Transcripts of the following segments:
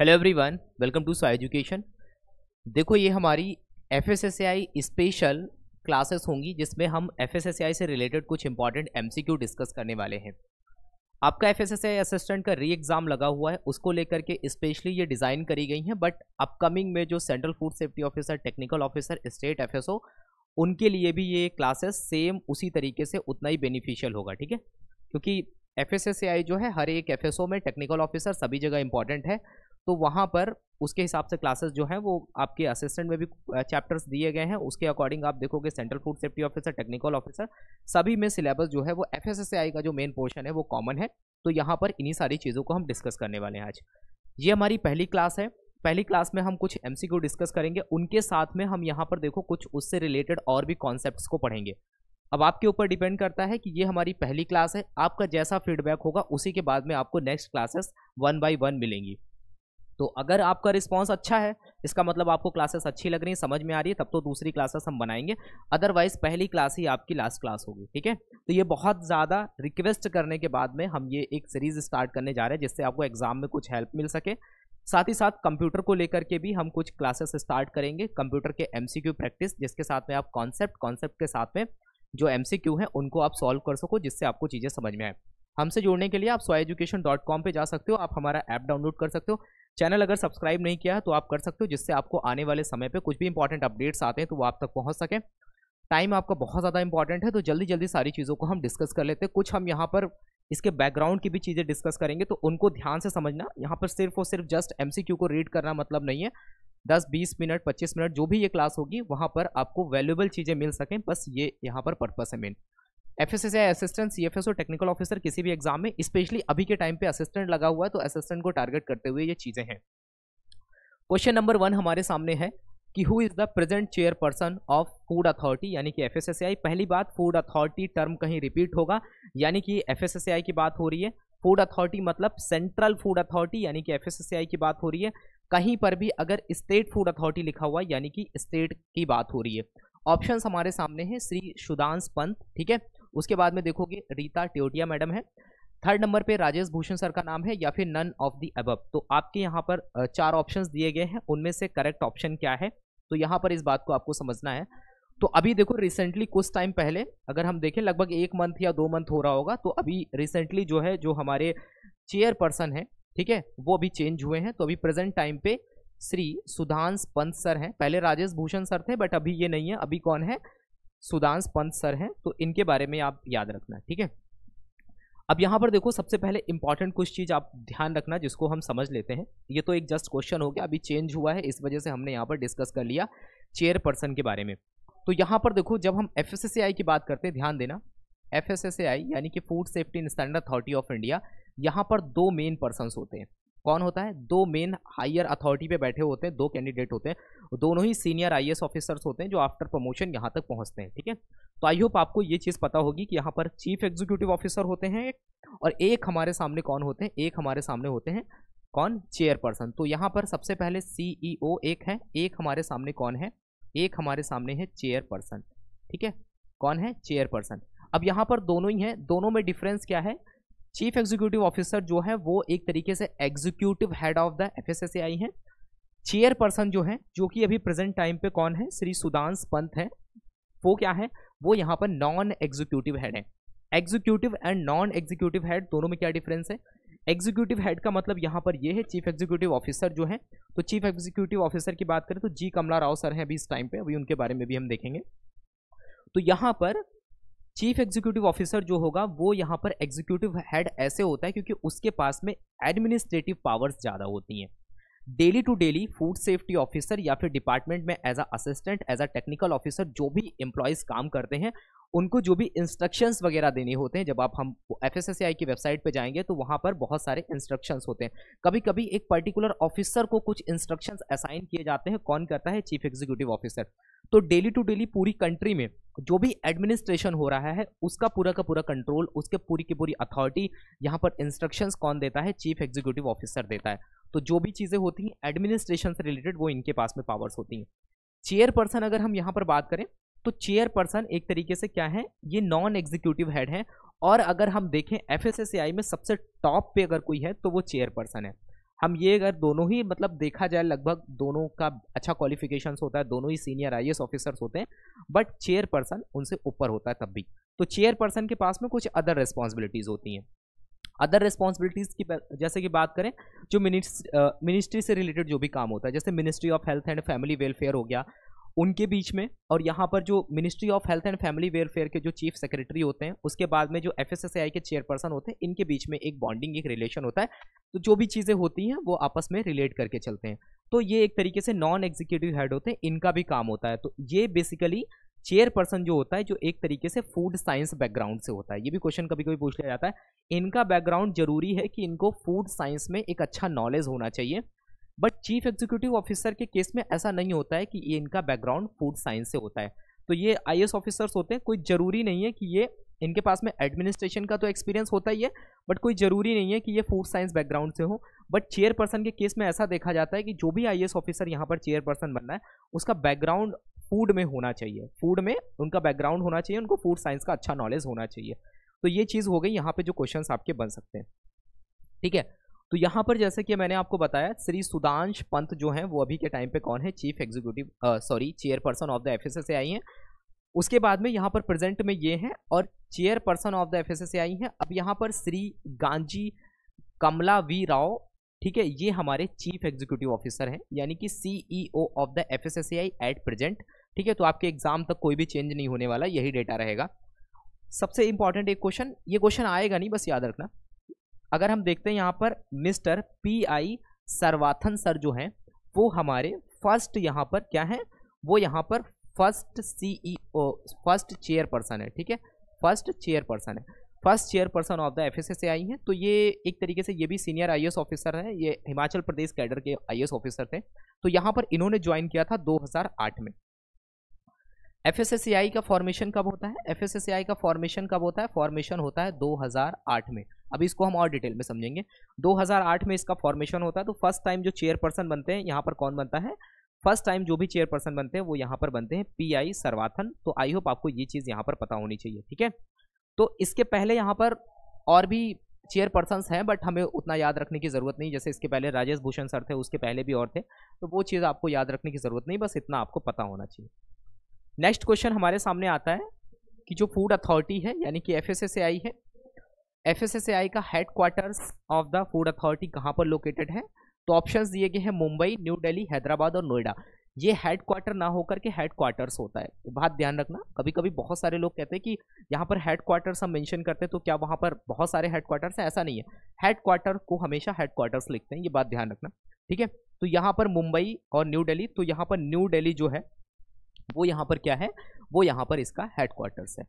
hello everyone welcome to Sai education देखो ये हमारी एफ स्पेशल क्लासेस होंगी जिसमें हम एफ से रिलेटेड कुछ इंपॉर्टेंट एमसीक्यू डिस्कस करने वाले हैं आपका एफ असिस्टेंट का री एग्ज़ाम लगा हुआ है उसको लेकर के स्पेशली ये डिज़ाइन करी गई हैं बट अपकमिंग में जो central food safety officer technical officer state F उनके लिए भी ये क्लासेस सेम उसी तरीके से उतना ही बेनिफिशियल होगा ठीक है क्योंकि एफ जो है हर एक एफ में टेक्निकल ऑफिसर सभी जगह इंपॉर्टेंट है तो वहाँ पर उसके हिसाब से क्लासेस जो हैं वो आपके असिस्टेंट में भी चैप्टर्स दिए गए हैं उसके अकॉर्डिंग आप देखोगे central food safety officer technical officer सभी में सिलेबस जो है वो एफ का जो मेन पोर्शन है वो कॉमन है तो यहाँ पर इन्हीं सारी चीज़ों को हम डिस्कस करने वाले हैं आज ये हमारी पहली क्लास है पहली क्लास में हम कुछ एम डिस्कस करेंगे उनके साथ में हम यहाँ पर देखो कुछ उससे रिलेटेड और भी कॉन्सेप्ट को पढ़ेंगे अब आपके ऊपर डिपेंड करता है कि ये हमारी पहली क्लास है आपका जैसा फीडबैक होगा उसी के बाद में आपको next classes one by one मिलेंगी तो अगर आपका रिस्पॉन्स अच्छा है इसका मतलब आपको क्लासेस अच्छी लग रही है समझ में आ रही है तब तो दूसरी क्लासेस हम बनाएंगे अदरवाइज पहली क्लास ही आपकी लास्ट क्लास होगी ठीक है तो ये बहुत ज़्यादा रिक्वेस्ट करने के बाद में हम ये एक सीरीज स्टार्ट करने जा रहे हैं जिससे आपको एग्जाम में कुछ हेल्प मिल सके साथ ही साथ कंप्यूटर को लेकर के भी हम कुछ क्लासेस स्टार्ट करेंगे कंप्यूटर के एम प्रैक्टिस जिसके साथ में आप कॉन्सेप्ट कॉन्सेप्ट के साथ में जो एम सी क्यू है उनको आप सॉल्व कर सको जिससे आपको चीज़ें समझ में आए हमसे जुड़ने के लिए आप सो एजुकेशन डॉट कॉम पर जा सकते हो आप हमारा ऐप डाउनलोड कर सकते हो चैनल अगर सब्सक्राइब नहीं किया है तो आप कर सकते हो जिससे आपको आने वाले समय पर कुछ भी इंपॉर्टेंट अपडेट्स आते हैं तो वो आप तक पहुँच सकें टाइम आपका बहुत ज़्यादा इंपॉर्टेंट है तो जल्दी जल्दी सारी चीज़ों को हम डिस्कस कर लेते हैं कुछ हम यहाँ पर इसके बैकग्राउंड की भी चीज़ें डिस्कस करेंगे तो उनको ध्यान से समझना यहाँ पर सिर्फ और सिर्फ जस्ट एम को रीड करना मतलब नहीं है दस बीस मिनट पच्चीस मिनट जो भी ये क्लास होगी वहाँ पर आपको वैल्यूबल चीज़ें मिल सकें बस ये यहाँ पर पर्पज़ है मेन एफ एस एस या असिस्टेंट सी एफ एस और टेक्निकल ऑफिसर किसी भी एग्जाम में स्पेशली अभी के टाइम पे असिस्टेंट लगा हुआ है तो असिस्टेंट को टारगेट करते हुए ये चीज़ें हैं क्वेश्चन नंबर वन हमारे सामने है कि who is the present chairperson of food authority यानी कि एफ एस एस आई पहली बात फूड अथॉरिटी टर्म कहीं रिपीट होगा यानी कि एफ एस एस आई की बात हो रही है फूड अथॉरिटी मतलब सेंट्रल फूड अथॉरिटी यानी कि एफ एस एस आई की बात हो रही है कहीं पर भी अगर स्टेट फूड अथॉरिटी लिखा हुआ यानी कि स्टेट की बात हो रही है ऑप्शन हमारे सामने हैं श्री सुदांश पंत ठीक है उसके बाद में देखोगे रीता ट्योटिया मैडम है थर्ड नंबर पे राजेश भूषण सर का नाम है या फिर नन ऑफ दी अबब तो आपके यहाँ पर चार ऑप्शंस दिए गए हैं उनमें से करेक्ट ऑप्शन क्या है तो यहाँ पर इस बात को आपको समझना है तो अभी देखो रिसेंटली कुछ टाइम पहले अगर हम देखें लगभग एक मंथ या दो मंथ हो रहा होगा तो अभी रिसेंटली जो है जो हमारे चेयरपर्सन है ठीक है वो अभी चेंज हुए हैं तो अभी प्रेजेंट टाइम पे श्री सुधांश पंत सर हैं पहले राजेश भूषण सर थे बट अभी ये नहीं है अभी कौन है सुदांश पंत सर हैं तो इनके बारे में आप याद रखना ठीक है अब यहाँ पर देखो सबसे पहले इंपॉर्टेंट कुछ चीज़ आप ध्यान रखना जिसको हम समझ लेते हैं ये तो एक जस्ट क्वेश्चन हो गया अभी चेंज हुआ है इस वजह से हमने यहाँ पर डिस्कस कर लिया चेयर पर्सन के बारे में तो यहाँ पर देखो जब हम एफ की बात करते हैं ध्यान देना एफ यानी कि food safety standard authority of India यहाँ पर दो मेन पर्सन होते हैं कौन होता है दो मेन हायर अथॉरिटी पे बैठे होते हैं दो कैंडिडेट होते हैं दोनों ही सीनियर आई ऑफिसर्स होते हैं जो आफ्टर प्रमोशन यहाँ तक पहुँचते हैं ठीक है तो आई होप आपको ये चीज़ पता होगी कि यहाँ पर चीफ एग्जीक्यूटिव ऑफिसर होते हैं और एक हमारे सामने कौन होते हैं एक हमारे सामने होते हैं कौन चेयरपर्सन तो यहाँ पर सबसे पहले सीईओ e एक है एक हमारे सामने कौन है एक हमारे सामने है चेयरपर्सन ठीक है कौन है चेयरपर्सन अब यहाँ पर दोनों ही हैं दोनों में डिफरेंस क्या है चीफ एग्जीक्यूटिव ऑफिसर जो है वो एक तरीके से executive head of the F S I है चेयरपर्सन जो है जो कि अभी प्रेजेंट टाइम पे कौन है श्री सुदांश पंत है वो क्या है वो यहाँ पर नॉन एग्जीक्यूटिव हेड है executive and non executive head दोनों में क्या डिफरेंस है एग्जीक्यूटिव हेड का मतलब यहाँ पर ये है चीफ एग्जीक्यूटिव ऑफिसर जो है तो चीफ एग्जीक्यूटिव ऑफिसर की बात करें तो जी कमला राव सर हैं अभी इस टाइम पे अभी उनके बारे में भी हम देखेंगे तो यहाँ पर चीफ एग्जीक्यूटिव ऑफिसर जो होगा वो यहाँ पर एग्जीक्यूटिव हेड ऐसे होता है क्योंकि उसके पास में एडमिनिस्ट्रेटिव पावर्स ज़्यादा होती हैं daily to daily food safety officer या फिर डिपार्टमेंट में as a assistant as a technical officer जो भी एम्प्लॉयज़ काम करते हैं उनको जो भी इंस्ट्रक्शंस वगैरह देने होते हैं जब आप हम एफ एस एस आई की वेबसाइट पे जाएंगे तो वहाँ पर बहुत सारे इंस्ट्रक्शंस होते हैं कभी कभी एक पर्टिकुलर ऑफिसर को कुछ इंस्ट्रक्शंस असाइन किए जाते हैं कौन करता है चीफ एग्जीक्यूटिव ऑफिसर तो डेली टू डेली पूरी कंट्री में जो भी एडमिनिस्ट्रेशन हो रहा है उसका पूरा का पूरा कंट्रोल उसके पूरी की पूरी अथॉरिटी यहाँ पर इंस्ट्रक्शंस कौन देता है चीफ एग्जीक्यूटिव ऑफिसर देता है तो जो भी चीज़ें होती हैं एडमिनिस्ट्रेशन से रिलेटेड वो इनके पास में पावर्स होती हैं चेयरपर्सन अगर हम यहाँ पर बात करें तो चेयरपर्सन एक तरीके से क्या है ये नॉन एग्जीक्यूटिव हेड है और अगर हम देखें एफ में सबसे टॉप पे अगर कोई है तो वो चेयरपर्सन है हम ये अगर दोनों ही मतलब देखा जाए लगभग दोनों का अच्छा क्वालिफिकेशन होता है दोनों ही सीनियर आई ऑफिसर्स होते हैं बट चेयरपर्सन उनसे ऊपर होता है तब भी तो चेयरपर्सन के पास में कुछ अदर रिस्पॉन्सिबिलिटीज़ होती हैं अदर रिस्पॉन्सिबिलिटीज़ की जैसे कि बात करें जो मिनिस्ट्री से रिलेटेड जो भी काम होता है जैसे ministry of health and family welfare हो गया उनके बीच में और यहाँ पर जो ministry of health and family welfare के जो चीफ सेक्रेटरी होते हैं उसके बाद में जो एफ के चेयरपर्सन होते हैं इनके बीच में एक बॉन्डिंग एक रिलेशन होता है तो जो भी चीज़ें होती हैं वो आपस में रिलेट करके चलते हैं तो ये एक तरीके से नॉन एग्जीक्यूटिव हेड होते हैं इनका भी काम होता है तो ये बेसिकली चेयरपर्सन जो होता है जो एक तरीके से फूड साइंस बैकग्राउंड से होता है ये भी क्वेश्चन कभी कभी पूछ लिया जाता है इनका बैकग्राउंड जरूरी है कि इनको फूड साइंस में एक अच्छा नॉलेज होना चाहिए बट चीफ एग्जीक्यूटिव ऑफिसर के केस में ऐसा नहीं होता है कि ये इनका बैकग्राउंड फूड साइंस से होता है तो ये आई ऑफिसर्स होते हैं कोई ज़रूरी नहीं है कि ये इनके पास में एडमिनिस्ट्रेशन का तो एक्सपीरियंस होता ही है बट कोई ज़रूरी नहीं है कि ये फूड साइंस बैकग्राउंड से हो बट चेयरपर्सन के केस में ऐसा देखा जाता है कि जो भी आई ऑफिसर यहाँ पर चेयरपर्सन बनना है उसका बैकग्राउंड फूड में होना चाहिए फूड में उनका बैकग्राउंड होना चाहिए उनको फूड साइंस का अच्छा नॉलेज होना चाहिए तो ये चीज़ हो गई यहाँ पर जो क्वेश्चन आपके बन सकते हैं ठीक है तो यहाँ पर जैसे कि मैंने आपको बताया श्री सुदांश पंत जो हैं वो अभी के टाइम पे कौन है chief executive sorry chairperson of the F S I हैं उसके बाद में यहाँ पर प्रेजेंट में ये हैं और chairperson of the F S I हैं अब यहाँ पर श्री गांजी कमला वी राव ठीक है ये हमारे चीफ एग्जीक्यूटिव ऑफिसर हैं यानी कि CEO of the F S I at present ठीक है तो आपके एग्जाम तक कोई भी चेंज नहीं होने वाला यही डेटा रहेगा सबसे इंपॉर्टेंट एक क्वेश्चन ये क्वेश्चन आएगा नहीं बस याद रखना अगर हम देखते हैं यहाँ पर mister P I Sarvathan sir जो हैं वो हमारे फर्स्ट यहाँ पर क्या है वो यहाँ पर first CEO e first chairperson है ठीक है फर्स्ट चेयर पर्सन है first chairperson of the F S I हैं तो ये एक तरीके से ये भी सीनियर आई ऑफिसर हैं ये हिमाचल प्रदेश कैडर के आई ऑफिसर थे तो यहाँ पर इन्होंने ज्वाइन किया था दो में एफ का फॉर्मेशन कब होता है एफ का फॉर्मेशन कब होता है फॉर्मेशन होता है 2008 में अभी इसको हम और डिटेल में समझेंगे 2008 में इसका फॉर्मेशन होता है तो फर्स्ट टाइम जो चेयरपर्सन बनते हैं यहाँ पर कौन बनता है फर्स्ट टाइम जो भी चेयरपर्सन बनते हैं वो यहाँ पर बनते हैं पी आई सर्वाथन तो आई होप आपको ये चीज़ यहाँ पर पता होनी चाहिए ठीक है तो इसके पहले यहाँ पर और भी चेयरपर्सन हैं बट हमें उतना याद रखने की ज़रूरत नहीं जैसे इसके पहले राजेश भूषण सर थे उसके पहले भी और थे तो वो चीज़ आपको याद रखने की ज़रूरत नहीं बस इतना आपको पता होना चाहिए नेक्स्ट क्वेश्चन हमारे सामने आता है कि जो फूड अथॉरिटी है यानी कि एफ से आई है एफ का head of the food authority कहाँ पर लोकेटेड है तो ऑप्शन दिए गए हैं मुंबई न्यू डेली हैदराबाद और नोएडा ये हेड क्वार्टर ना होकर के हेड होता है बात ध्यान रखना कभी कभी बहुत सारे लोग कहते हैं कि यहाँ पर हेड हम मेंशन करते हैं तो क्या वहाँ पर बहुत सारे हेड क्वार्टर्स हैं ऐसा नहीं है हेड क्वार्टर को हमेशा हेड लिखते हैं ये बात ध्यान रखना ठीक है तो यहाँ पर मुंबई और न्यू डेली तो यहाँ पर न्यू डेली जो है वो यहाँ पर क्या है वो यहाँ पर इसका हेड है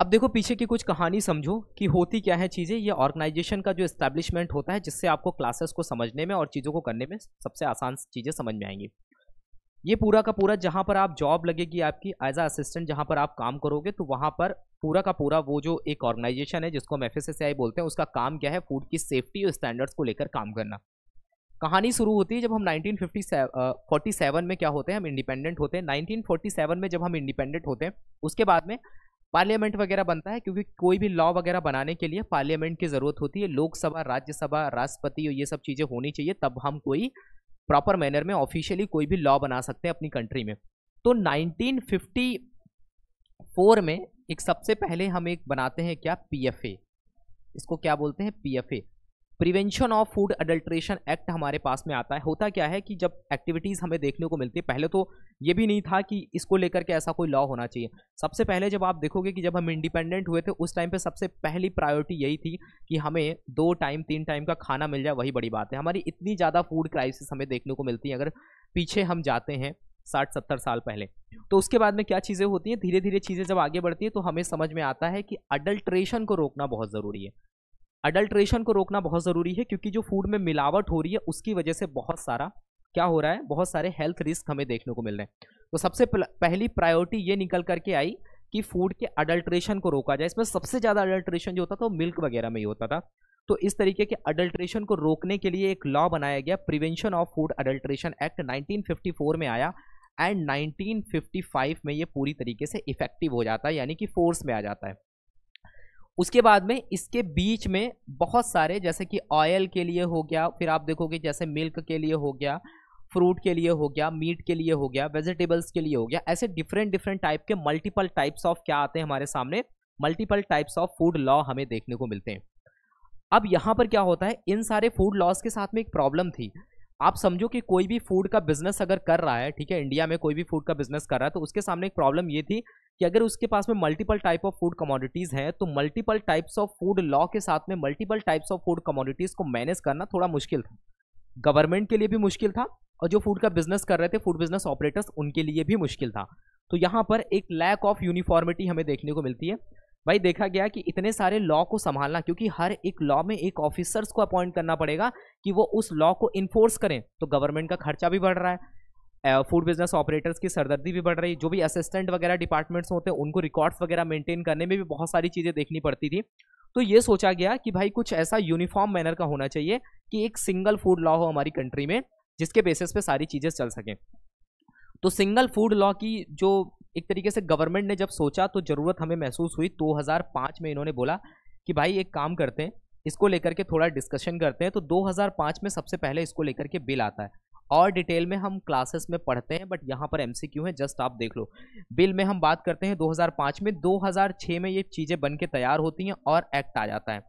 अब देखो पीछे की कुछ कहानी समझो कि होती क्या है चीज़ें ये ऑर्गेनाइजेशन का जो इस्टेब्लिशमेंट होता है जिससे आपको क्लासेस को समझने में और चीज़ों को करने में सबसे आसान चीज़ें समझ में आएंगी ये पूरा का पूरा जहाँ पर आप जॉब लगेगी आपकी एज अ असिस्टेंट जहाँ पर आप काम करोगे तो वहाँ पर पूरा का पूरा वो जो एक ऑर्गेनाइजेशन है जिसको हम एफ बोलते हैं उसका काम क्या है फूड की सेफ्टी और स्टैंडर्ड्स को लेकर काम करना कहानी शुरू होती है जब हम 1947 uh, में क्या होते हैं हम इंडिपेंडेंट होते हैं 1947 में जब हम इंडिपेंडेंट होते हैं उसके बाद में पार्लियामेंट वगैरह बनता है क्योंकि कोई भी लॉ वगैरह बनाने के लिए पार्लियामेंट की ज़रूरत होती है लोकसभा राज्यसभा राष्ट्रपति ये सब चीज़ें होनी चाहिए तब हम कोई प्रॉपर मैनर में ऑफिशियली कोई भी लॉ बना सकते हैं अपनी कंट्री में तो 1954 में एक सबसे पहले हम एक बनाते हैं क्या पीएफए इसको क्या बोलते हैं PFA prevention of food adulteration act हमारे पास में आता है होता क्या है कि जब एक्टिविटीज़ हमें देखने को मिलती है पहले तो ये भी नहीं था कि इसको लेकर के ऐसा कोई लॉ होना चाहिए सबसे पहले जब आप देखोगे कि जब हम इंडिपेंडेंट हुए थे उस टाइम पे सबसे पहली प्रायोरिटी यही थी कि हमें दो टाइम तीन टाइम का खाना मिल जाए वही बड़ी बात है हमारी इतनी ज़्यादा फूड क्राइसिस हमें देखने को मिलती है अगर पीछे हम जाते हैं साठ सत्तर साल पहले तो उसके बाद में क्या चीज़ें होती हैं धीरे धीरे चीज़ें जब आगे बढ़ती हैं तो हमें समझ में आता है कि अडल्ट्रेशन को रोकना बहुत ज़रूरी है अडल्ट्रेशन को रोकना बहुत ज़रूरी है क्योंकि जो फूड में मिलावट हो रही है उसकी वजह से बहुत सारा क्या हो रहा है बहुत सारे हेल्थ रिस्क हमें देखने को मिल रहे हैं तो सबसे पहली प्रायोरिटी ये निकल करके आई कि फूड के अडल्ट्रेशन को रोका जाए इसमें सबसे ज़्यादा अडल्ट्रेशन जो होता था वो मिल्क वगैरह में ही होता था तो इस तरीके के अडल्ट्रेशन को रोकने के लिए एक लॉ बनाया गया prevention of food adulteration act 1954 में आया एंड 1955 में ये पूरी तरीके से इफेक्टिव हो जाता है यानी कि फोर्स में आ जाता है उसके बाद में इसके बीच में बहुत सारे जैसे कि ऑयल के लिए हो गया फिर आप देखोगे जैसे मिल्क के लिए हो गया फ्रूट के लिए हो गया मीट के लिए हो गया वेजिटेबल्स के लिए हो गया ऐसे डिफरेंट डिफरेंट टाइप के मल्टीपल टाइप्स ऑफ क्या आते हैं हमारे सामने multiple types of food law हमें देखने को मिलते हैं अब यहाँ पर क्या होता है इन सारे फूड लॉस के साथ में एक प्रॉब्लम थी आप समझो कि कोई भी फूड का बिजनेस अगर कर रहा है ठीक है इंडिया में कोई भी फूड का बिजनेस कर रहा है तो उसके सामने एक प्रॉब्लम ये थी कि अगर उसके पास में multiple type of food commodities हैं तो multiple types of food law के साथ में multiple types of food commodities को मैनेज करना थोड़ा मुश्किल था गवर्नमेंट के लिए भी मुश्किल था और जो फूड का बिजनेस कर रहे थे फूड बिजनेस ऑपरेटर्स उनके लिए भी मुश्किल था तो यहाँ पर एक लैक ऑफ यूनिफॉर्मिटी हमें देखने को मिलती है भाई देखा गया कि इतने सारे लॉ को संभालना क्योंकि हर एक लॉ में एक ऑफिसर्स को अपॉइंट करना पड़ेगा कि वो उस लॉ को इन्फोर्स करें तो गवर्नमेंट का खर्चा भी बढ़ रहा है फूड बिजनेस ऑपरेटर्स की सरदर्दी भी बढ़ रही जो भी असिस्टेंट वगैरह डिपार्टमेंट्स होते हैं उनको रिकॉर्ड्स वगैरह मेंटेन करने में भी बहुत सारी चीज़ें देखनी पड़ती थी तो ये सोचा गया कि भाई कुछ ऐसा यूनिफॉर्म मैनर का होना चाहिए कि एक सिंगल फूड लॉ हो हमारी कंट्री में जिसके बेसिस पे सारी चीज़ें चल सकें तो सिंगल फूड लॉ की जो एक तरीके से गवर्नमेंट ने जब सोचा तो ज़रूरत हमें महसूस हुई 2005 में इन्होंने बोला कि भाई एक काम करते हैं इसको लेकर के थोड़ा डिस्कशन करते हैं तो 2005 में सबसे पहले इसको लेकर के बिल आता है और डिटेल में हम क्लासेस में पढ़ते हैं बट यहाँ पर एमसीक्यू है जस्ट आप देख लो बिल में हम बात करते हैं 2005 में 2006 में ये चीज़ें बन के तैयार होती हैं और एक्ट आ जाता है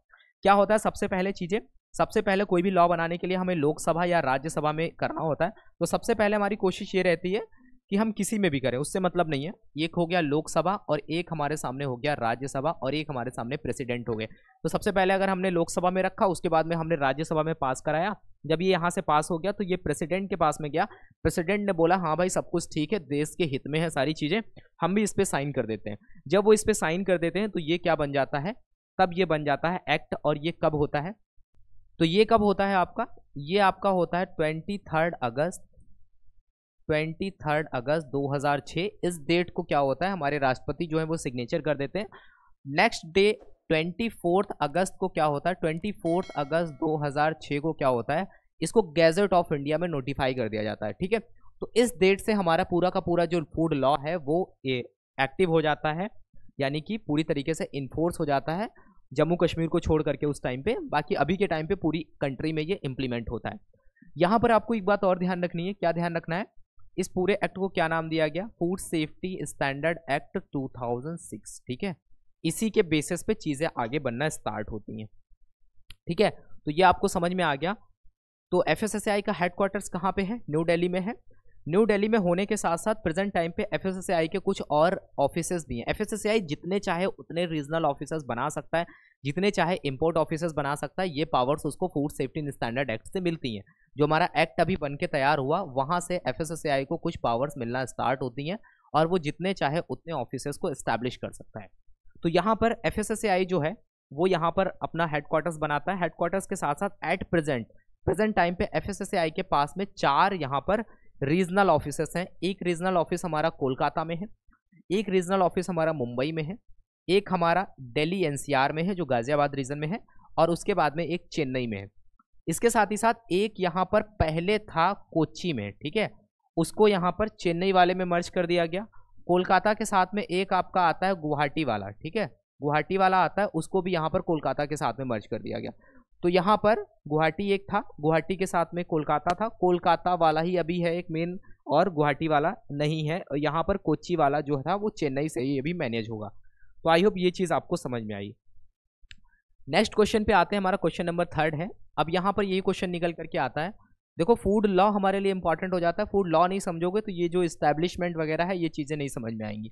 क्या होता है सबसे पहले चीज़ें सबसे पहले कोई भी लॉ बनाने के लिए हमें लोकसभा या राज्यसभा में करना होता है तो सबसे पहले हमारी कोशिश ये रहती है कि हम किसी में भी करें उससे मतलब नहीं है एक हो गया लोकसभा और एक हमारे सामने हो गया राज्यसभा और एक हमारे सामने प्रेसिडेंट हो गए तो सबसे पहले अगर हमने लोकसभा में रखा उसके बाद में हमने राज्यसभा में पास कराया जब ये यहाँ से पास हो गया तो ये प्रेसिडेंट के पास में गया प्रेसिडेंट ने बोला हाँ भाई सब कुछ ठीक है देश के हित में है सारी चीज़ें हम भी इस पर साइन कर देते हैं जब वो इस पर साइन कर देते हैं तो ये क्या बन जाता है तब ये बन जाता है एक्ट और ये कब होता है तो ये कब होता है आपका ये आपका होता है twenty third August twenty third August 2006 इस डेट को क्या होता है हमारे राष्ट्रपति जो है वो सिग्नेचर कर देते हैं next day twenty fourth August को क्या होता है ट्वेंटी फोर्थ अगस्त 2006 को क्या होता है इसको गैजेट ऑफ इंडिया में नोटिफाई कर दिया जाता है ठीक है तो इस डेट से हमारा पूरा का पूरा जो फूड लॉ है वो एक्टिव हो जाता है यानी कि पूरी तरीके से इन्फोर्स हो जाता है जम्मू कश्मीर को छोड़ करके उस टाइम पे बाकी अभी के टाइम पे पूरी कंट्री में ये इम्प्लीमेंट होता है यहाँ पर आपको एक बात और ध्यान रखनी है क्या ध्यान रखना है इस पूरे एक्ट को क्या नाम दिया गया फूड सेफ्टी स्टैंडर्ड एक्ट 2006 ठीक है इसी के बेसिस पे चीज़ें आगे बनना स्टार्ट होती हैं ठीक है तो ये आपको समझ में आ गया तो एफ का हेडक्वार्टर्स कहाँ पे है न्यू दिल्ली में है न्यू दिल्ली में होने के साथ साथ प्रेजेंट टाइम पे एफ के कुछ और ऑफिस भी हैं एफ जितने चाहे उतने रीजनल ऑफिसर्स बना सकता है जितने चाहे इंपोर्ट ऑफिसर्स बना सकता है ये पावर्स उसको फूड सेफ्टी स्टैंडर्ड एक्ट से मिलती हैं जो हमारा एक्ट अभी बन के तैयार हुआ वहाँ से एफ को कुछ पावर्स मिलना स्टार्ट होती हैं और वो जितने चाहे उतने ऑफिसर्स को इस्टेब्लिश कर सकता है तो यहाँ पर एफ जो है वो यहाँ पर अपना हेडक्वार्टर्स बनाता है हेडक्वार्टर्स के साथ साथ एट प्रेजेंट प्रेजेंट टाइम पे एफ के पास में चार यहाँ पर रीजनल ऑफिस हैं एक रीजनल ऑफिस हमारा कोलकाता में है एक रीजनल ऑफिस हमारा मुंबई में है एक हमारा दिल्ली एनसीआर में है जो गाजियाबाद रीजन में है और उसके बाद में एक चेन्नई में है इसके साथ ही साथ एक यहाँ पर पहले था कोची में ठीक है उसको यहाँ पर चेन्नई वाले में मर्ज कर दिया गया कोलकाता के साथ में एक आपका आता है गुवाहाटी वाला ठीक है गुवाहाटी वाला आता है उसको भी यहाँ पर कोलकाता के साथ में मर्ज कर दिया गया तो यहाँ पर गुवाहाटी एक था गुवाहाटी के साथ में कोलकाता था कोलकाता वाला ही अभी है एक मेन और गुवाहाटी वाला नहीं है और यहाँ पर कोची वाला जो था वो चेन्नई से ही अभी मैनेज होगा तो आई होप ये चीज़ आपको समझ में आई नेक्स्ट क्वेश्चन पे आते हैं हमारा क्वेश्चन नंबर थर्ड है अब यहाँ पर यही क्वेश्चन निकल करके आता है देखो फूड लॉ हमारे लिए इंपॉर्टेंट हो जाता है फूड लॉ नहीं समझोगे तो ये जो इस्टेब्लिशमेंट वगैरह है ये चीज़ें नहीं समझ में आएंगी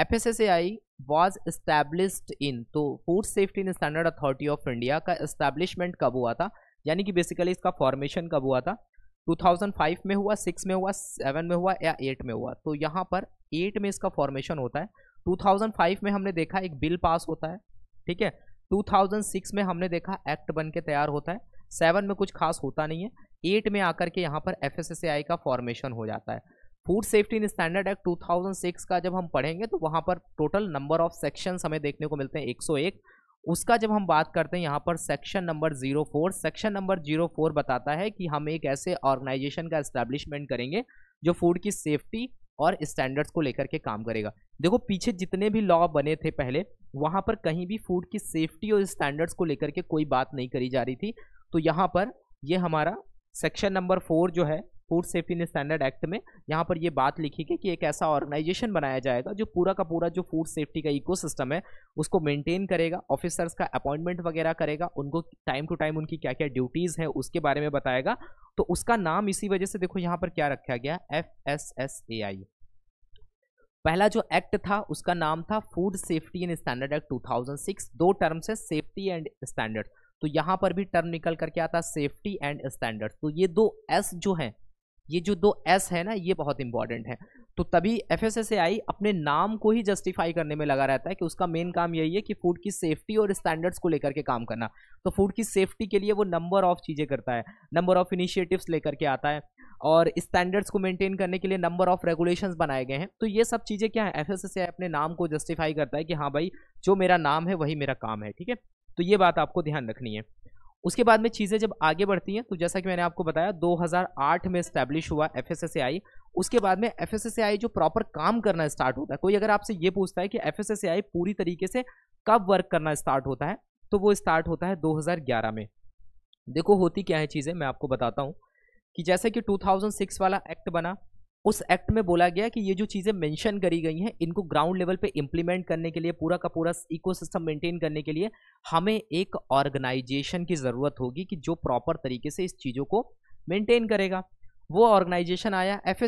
F S S A I was established in तो food safety in standard authority of India का इस्टेब्लिशमेंट कब हुआ था यानी कि बेसिकली इसका फॉर्मेशन कब हुआ था 2005 में हुआ 6 में हुआ 7 में हुआ या 8 में हुआ तो यहाँ पर 8 में इसका फॉर्मेशन होता है 2005 में हमने देखा एक बिल पास होता है ठीक है 2006 में हमने देखा एक्ट बन के तैयार होता है सेवन में कुछ खास होता नहीं है एट में आकर के यहाँ पर एफ का फॉर्मेशन हो जाता है food safety in standard act 2006 का जब हम पढ़ेंगे तो वहाँ पर टोटल नंबर ऑफ सेक्शन हमें देखने को मिलते हैं 101 उसका जब हम बात करते हैं यहाँ पर section number zero four section number zero four बताता है कि हम एक ऐसे ऑर्गेनाइजेशन का इस्टेब्लिशमेंट करेंगे जो फूड की सेफ्टी और स्टैंडर्ड्स को लेकर के काम करेगा देखो पीछे जितने भी लॉ बने थे पहले वहाँ पर कहीं भी फूड की सेफ्टी और स्टैंडर्ड्स को लेकर के कोई बात नहीं करी जा रही थी तो यहाँ पर ये हमारा सेक्शन नंबर फोर जो है food safety and standard act में यहाँ पर ये बात लिखी गई कि एक ऐसा ऑर्गेनाइजेशन बनाया जाएगा जो पूरा का पूरा जो फूड सेफ्टी का इको है उसको मेनटेन करेगा ऑफिसर्स का अपॉइंटमेंट वगैरह करेगा उनको टाइम टू टाइम उनकी क्या क्या ड्यूटीज़ हैं उसके बारे में बताएगा तो उसका नाम इसी वजह से देखो यहाँ पर क्या रखा गया F S S A I पहला जो एक्ट था उसका नाम था food safety and standard act 2006 दो टर्म से सेफ्टी एंड स्टैंडर्ड तो यहाँ पर भी टर्म निकल करके आता सेफ्टी एंड स्टैंडर्ड तो ये दो एस जो हैं ये जो दो एस है ना ये बहुत इंपॉर्टेंट है तो तभी एफ एस एस आई अपने नाम को ही जस्टिफाई करने में लगा रहता है कि उसका मेन काम यही है कि फूड की सेफ्टी और स्टैंडर्ड्स को लेकर के काम करना तो फूड की सेफ्टी के लिए वो नंबर ऑफ चीज़ें करता है नंबर ऑफ इनिशिएटिव्स लेकर के आता है और स्टैंडर्ड्स को मेंटेन करने के लिए नंबर ऑफ रेगुलेशंस बनाए गए हैं तो ये सब चीज़ें क्या है एफ एस एस आई अपने नाम को जस्टिफाई करता है कि हाँ भाई जो मेरा नाम है वही मेरा काम है ठीक है तो ये बात आपको ध्यान रखनी है उसके बाद में चीज़ें जब आगे बढ़ती हैं तो जैसा कि मैंने आपको बताया 2008 में स्टैब्लिश हुआ एफ उसके बाद में एफ जो प्रॉपर काम करना स्टार्ट होता है कोई अगर आपसे ये पूछता है कि एफ पूरी तरीके से कब वर्क करना स्टार्ट होता है तो वो स्टार्ट होता है 2011 में देखो होती क्या है चीज़ें मैं आपको बताता हूँ कि जैसे कि 2006 वाला एक्ट बना उस एक्ट में बोला गया कि ये जो चीज़ें मेंशन करी गई हैं इनको ग्राउंड लेवल पे इम्प्लीमेंट करने के लिए पूरा का पूरा इकोसिस्टम मेंटेन करने के लिए हमें एक ऑर्गेनाइजेशन की ज़रूरत होगी कि जो प्रॉपर तरीके से इस चीज़ों को मेंटेन करेगा वो ऑर्गेनाइजेशन आया एफ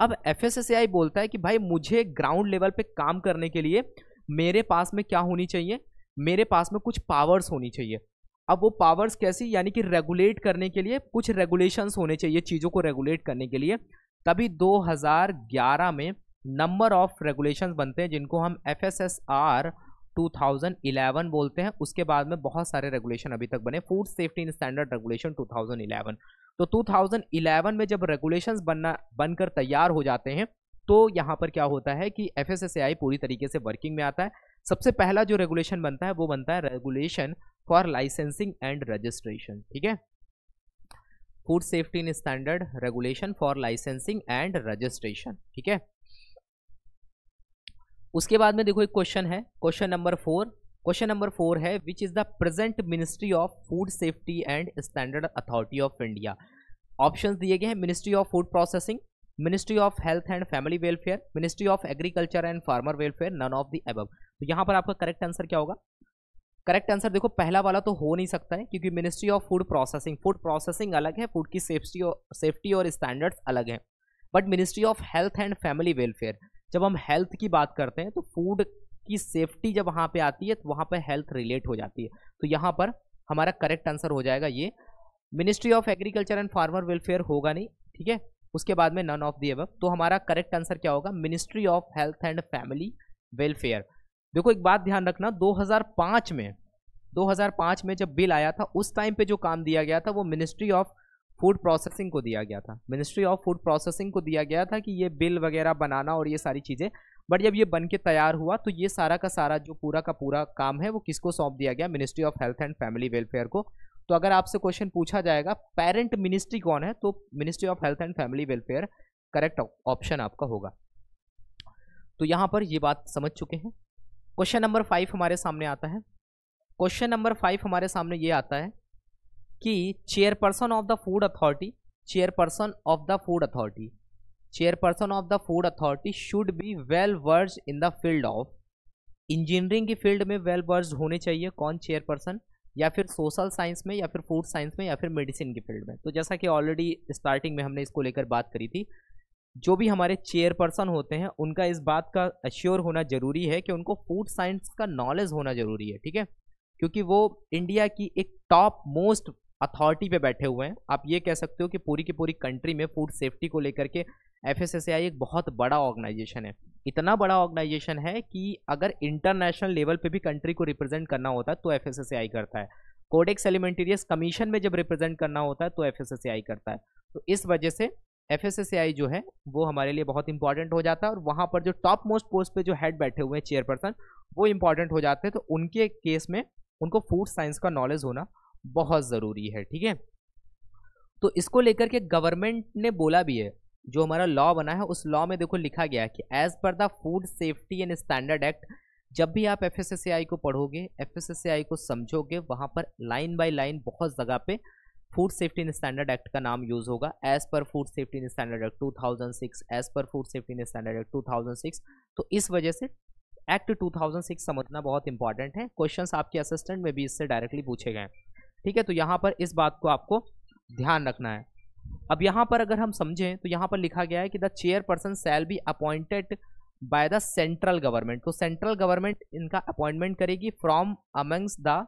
अब एफ बोलता है कि भाई मुझे ग्राउंड लेवल पर काम करने के लिए मेरे पास में क्या होनी चाहिए मेरे पास में कुछ पावर्स होनी चाहिए अब वो पावर्स कैसी यानी कि रेगुलेट करने के लिए कुछ रेगुलेशंस होने चाहिए चीज़ों को रेगुलेट करने के लिए तभी 2011 में नंबर ऑफ रेगुलेशंस बनते हैं जिनको हम एफ एस एस आर 2011 बोलते हैं उसके बाद में बहुत सारे रेगुलेशन अभी तक बने फूड सेफ्टी स्टैंडर्ड रेगुलेशन 2011 तो 2011 में जब रेगुलेशंस बनना बनकर तैयार हो जाते हैं तो यहाँ पर क्या होता है कि एफ पूरी तरीके से वर्किंग में आता है सबसे पहला जो रेगुलेशन बनता है वो बनता है regulation for licensing and registration ठीक है food safety in standard regulation for licensing and registration ठीक है उसके बाद में देखो एक क्वेश्चन है question number four question number four है which is the present ministry of food safety and standard authority of India options दिए गए हैं ministry of food processing ministry of health and family welfare ministry of agriculture and farmer welfare none of the एब तो यहाँ पर आपका correct answer क्या होगा करेक्ट आंसर देखो पहला वाला तो हो नहीं सकता है क्योंकि ministry of food processing food processing अलग है फूड की सेफ्टी और सेफ्टी और स्टैंडर्ड्स अलग हैं but ministry of health and family welfare जब हम हेल्थ की बात करते हैं तो फूड की सेफ्टी जब वहाँ पे आती है तो वहाँ पे हेल्थ रिलेट हो जाती है तो यहाँ पर हमारा करेक्ट आंसर हो जाएगा ये ministry of agriculture and farmer welfare होगा नहीं ठीक है उसके बाद में नन ऑफ दी एब तो हमारा करेक्ट आंसर क्या होगा ministry of health and family welfare देखो एक बात ध्यान रखना 2005 में 2005 में जब बिल आया था उस टाइम पे जो काम दिया गया था वो मिनिस्ट्री ऑफ फूड प्रोसेसिंग को दिया गया था मिनिस्ट्री ऑफ फूड प्रोसेसिंग को दिया गया था कि ये बिल वगैरह बनाना और ये सारी चीज़ें बट जब ये बन के तैयार हुआ तो ये सारा का सारा जो पूरा का पूरा काम है वो किसको सौंप दिया गया ministry of health and family welfare को तो अगर आपसे क्वेश्चन पूछा जाएगा पेरेंट मिनिस्ट्री कौन है तो ministry of health and family welfare correct option आपका होगा तो यहाँ पर ये बात समझ चुके हैं क्वेश्चन नंबर फाइव हमारे सामने आता है क्वेश्चन नंबर फाइव हमारे सामने ये आता है कि chairperson of the food authority chairperson of the food authority chairperson of the food authority should be well versed in the field of engineering की फील्ड में वेल वर्ज होने चाहिए कौन चेयरपर्सन या फिर सोशल साइंस में या फिर फूड साइंस में या फिर मेडिसिन की फील्ड में तो जैसा कि ऑलरेडी स्टार्टिंग में हमने इसको लेकर बात करी थी जो भी हमारे चेयरपर्सन होते हैं उनका इस बात का अश्योर होना ज़रूरी है कि उनको फूड साइंस का नॉलेज होना ज़रूरी है ठीक है क्योंकि वो इंडिया की एक टॉप मोस्ट अथॉरिटी पे बैठे हुए हैं आप ये कह सकते हो कि पूरी की पूरी कंट्री में फूड सेफ्टी को लेकर के एफ एक बहुत बड़ा ऑर्गेनाइजेशन है इतना बड़ा ऑर्गेनाइजेशन है कि अगर इंटरनेशनल लेवल पे भी कंट्री को रिप्रेजेंट करना होता है तो एफ करता है कोडेक्स एलिमेंटेरियस कमीशन में जब रिप्रेजेंट करना होता है तो एफ करता है तो इस वजह से एफ जो है वो हमारे लिए बहुत इंपॉर्टेंट हो जाता है और वहाँ पर जो टॉप मोस्ट पोस्ट पे जो हेड बैठे हुए हैं चेयरपर्सन वो इम्पॉर्टेंट हो जाते हैं तो उनके केस में उनको फूड साइंस का नॉलेज होना बहुत ज़रूरी है ठीक है तो इसको लेकर के गवर्नमेंट ने बोला भी है जो हमारा लॉ बना है उस लॉ में देखो लिखा गया है कि as per the food safety and standard act जब भी आप एफ को पढ़ोगे एफ को समझोगे वहाँ पर लाइन बाई लाइन बहुत जगह पे फूड सेफ्टी स्टैंडर्ड एक्ट का नाम यूज़ होगा as per food safety standard act 2006 as per food safety standard act two तो इस वजह से एक्ट 2006 समझना बहुत इंपॉर्टेंट है क्वेश्चन आपके असिस्टेंट में भी इससे डायरेक्टली पूछे गए ठीक है तो यहाँ पर इस बात को आपको ध्यान रखना है अब यहाँ पर अगर हम समझें तो यहाँ पर लिखा गया है कि the chairperson shall be appointed by the central government तो सेंट्रल गवर्नमेंट इनका अपॉइंटमेंट करेगी from amongst the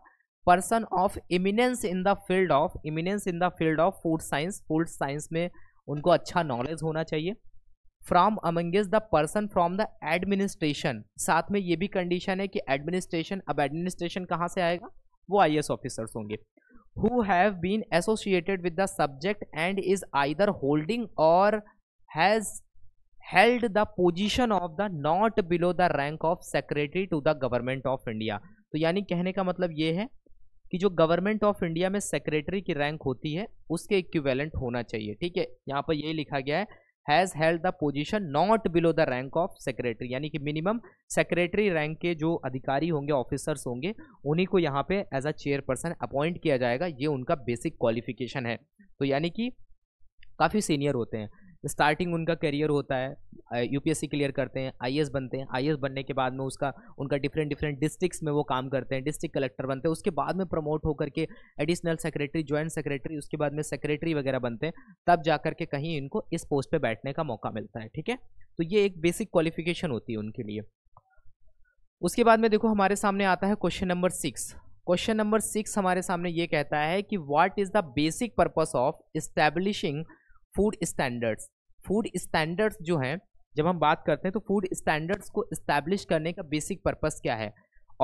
person of eminence in the field of eminence in the field of food science food science में उनको अच्छा knowledge होना चाहिए from amongst the person from the administration साथ में ये भी कंडीशन है कि एडमिनिस्ट्रेशन अब एडमिनिस्ट्रेशन कहाँ से आएगा वो आई ऑफिसर्स होंगे who have been associated with the subject and is either holding और has held the position of the not below the rank of secretary to the government of India तो यानी कहने का मतलब ये है कि जो गवर्नमेंट ऑफ इंडिया में सेक्रेटरी की रैंक होती है उसके इक्विवेलेंट होना चाहिए ठीक है यहाँ पर यही लिखा गया है has held the position not below the rank of secretary यानी कि मिनिमम सेक्रेटरी रैंक के जो अधिकारी होंगे ऑफिसर्स होंगे उन्हीं को यहाँ पे एज अ चेयरपर्सन अपॉइंट किया जाएगा ये उनका बेसिक क्वालिफिकेशन है तो यानी कि काफ़ी सीनियर होते हैं स्टार्टिंग उनका करियर होता है यूपीएससी क्लियर करते हैं आईएएस बनते हैं आईएएस बनने के बाद में उसका उनका डिफरेंट डिफरेंट डिस्ट्रिक्स में वो काम करते हैं डिस्ट्रिक्ट कलेक्टर बनते हैं उसके बाद में प्रमोट होकर के एडिशनल सेक्रेटरी ज्वाइंट सेक्रेटरी उसके बाद में सेक्रेटरी वगैरह बनते हैं तब जा करके कहीं इनको इस पोस्ट पर बैठने का मौका मिलता है ठीक है तो ये एक बेसिक क्वालिफिकेशन होती है उनके लिए उसके बाद में देखो हमारे सामने आता है question number six question number six हमारे सामने ये कहता है कि what is the basic purpose of establishing food standards food standards जो हैं जब हम बात करते हैं तो फूड स्टैंडर्ड्स को इस्टेब्लिश करने का बेसिक पर्पस क्या है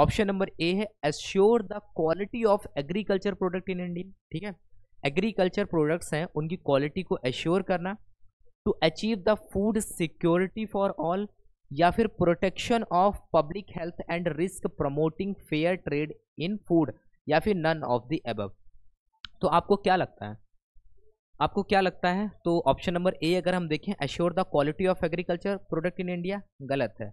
ऑप्शन नंबर ए है assure the quality of agriculture product in India ठीक है एग्रीकल्चर प्रोडक्ट्स हैं उनकी क्वालिटी को एश्योर करना to achieve the food security for all या फिर protection of public health and risk promoting fair trade in food या फिर नन ऑफ द एब तो आपको क्या लगता है आपको क्या लगता है तो ऑप्शन नंबर ए अगर हम देखें assure the quality of agriculture product in India गलत है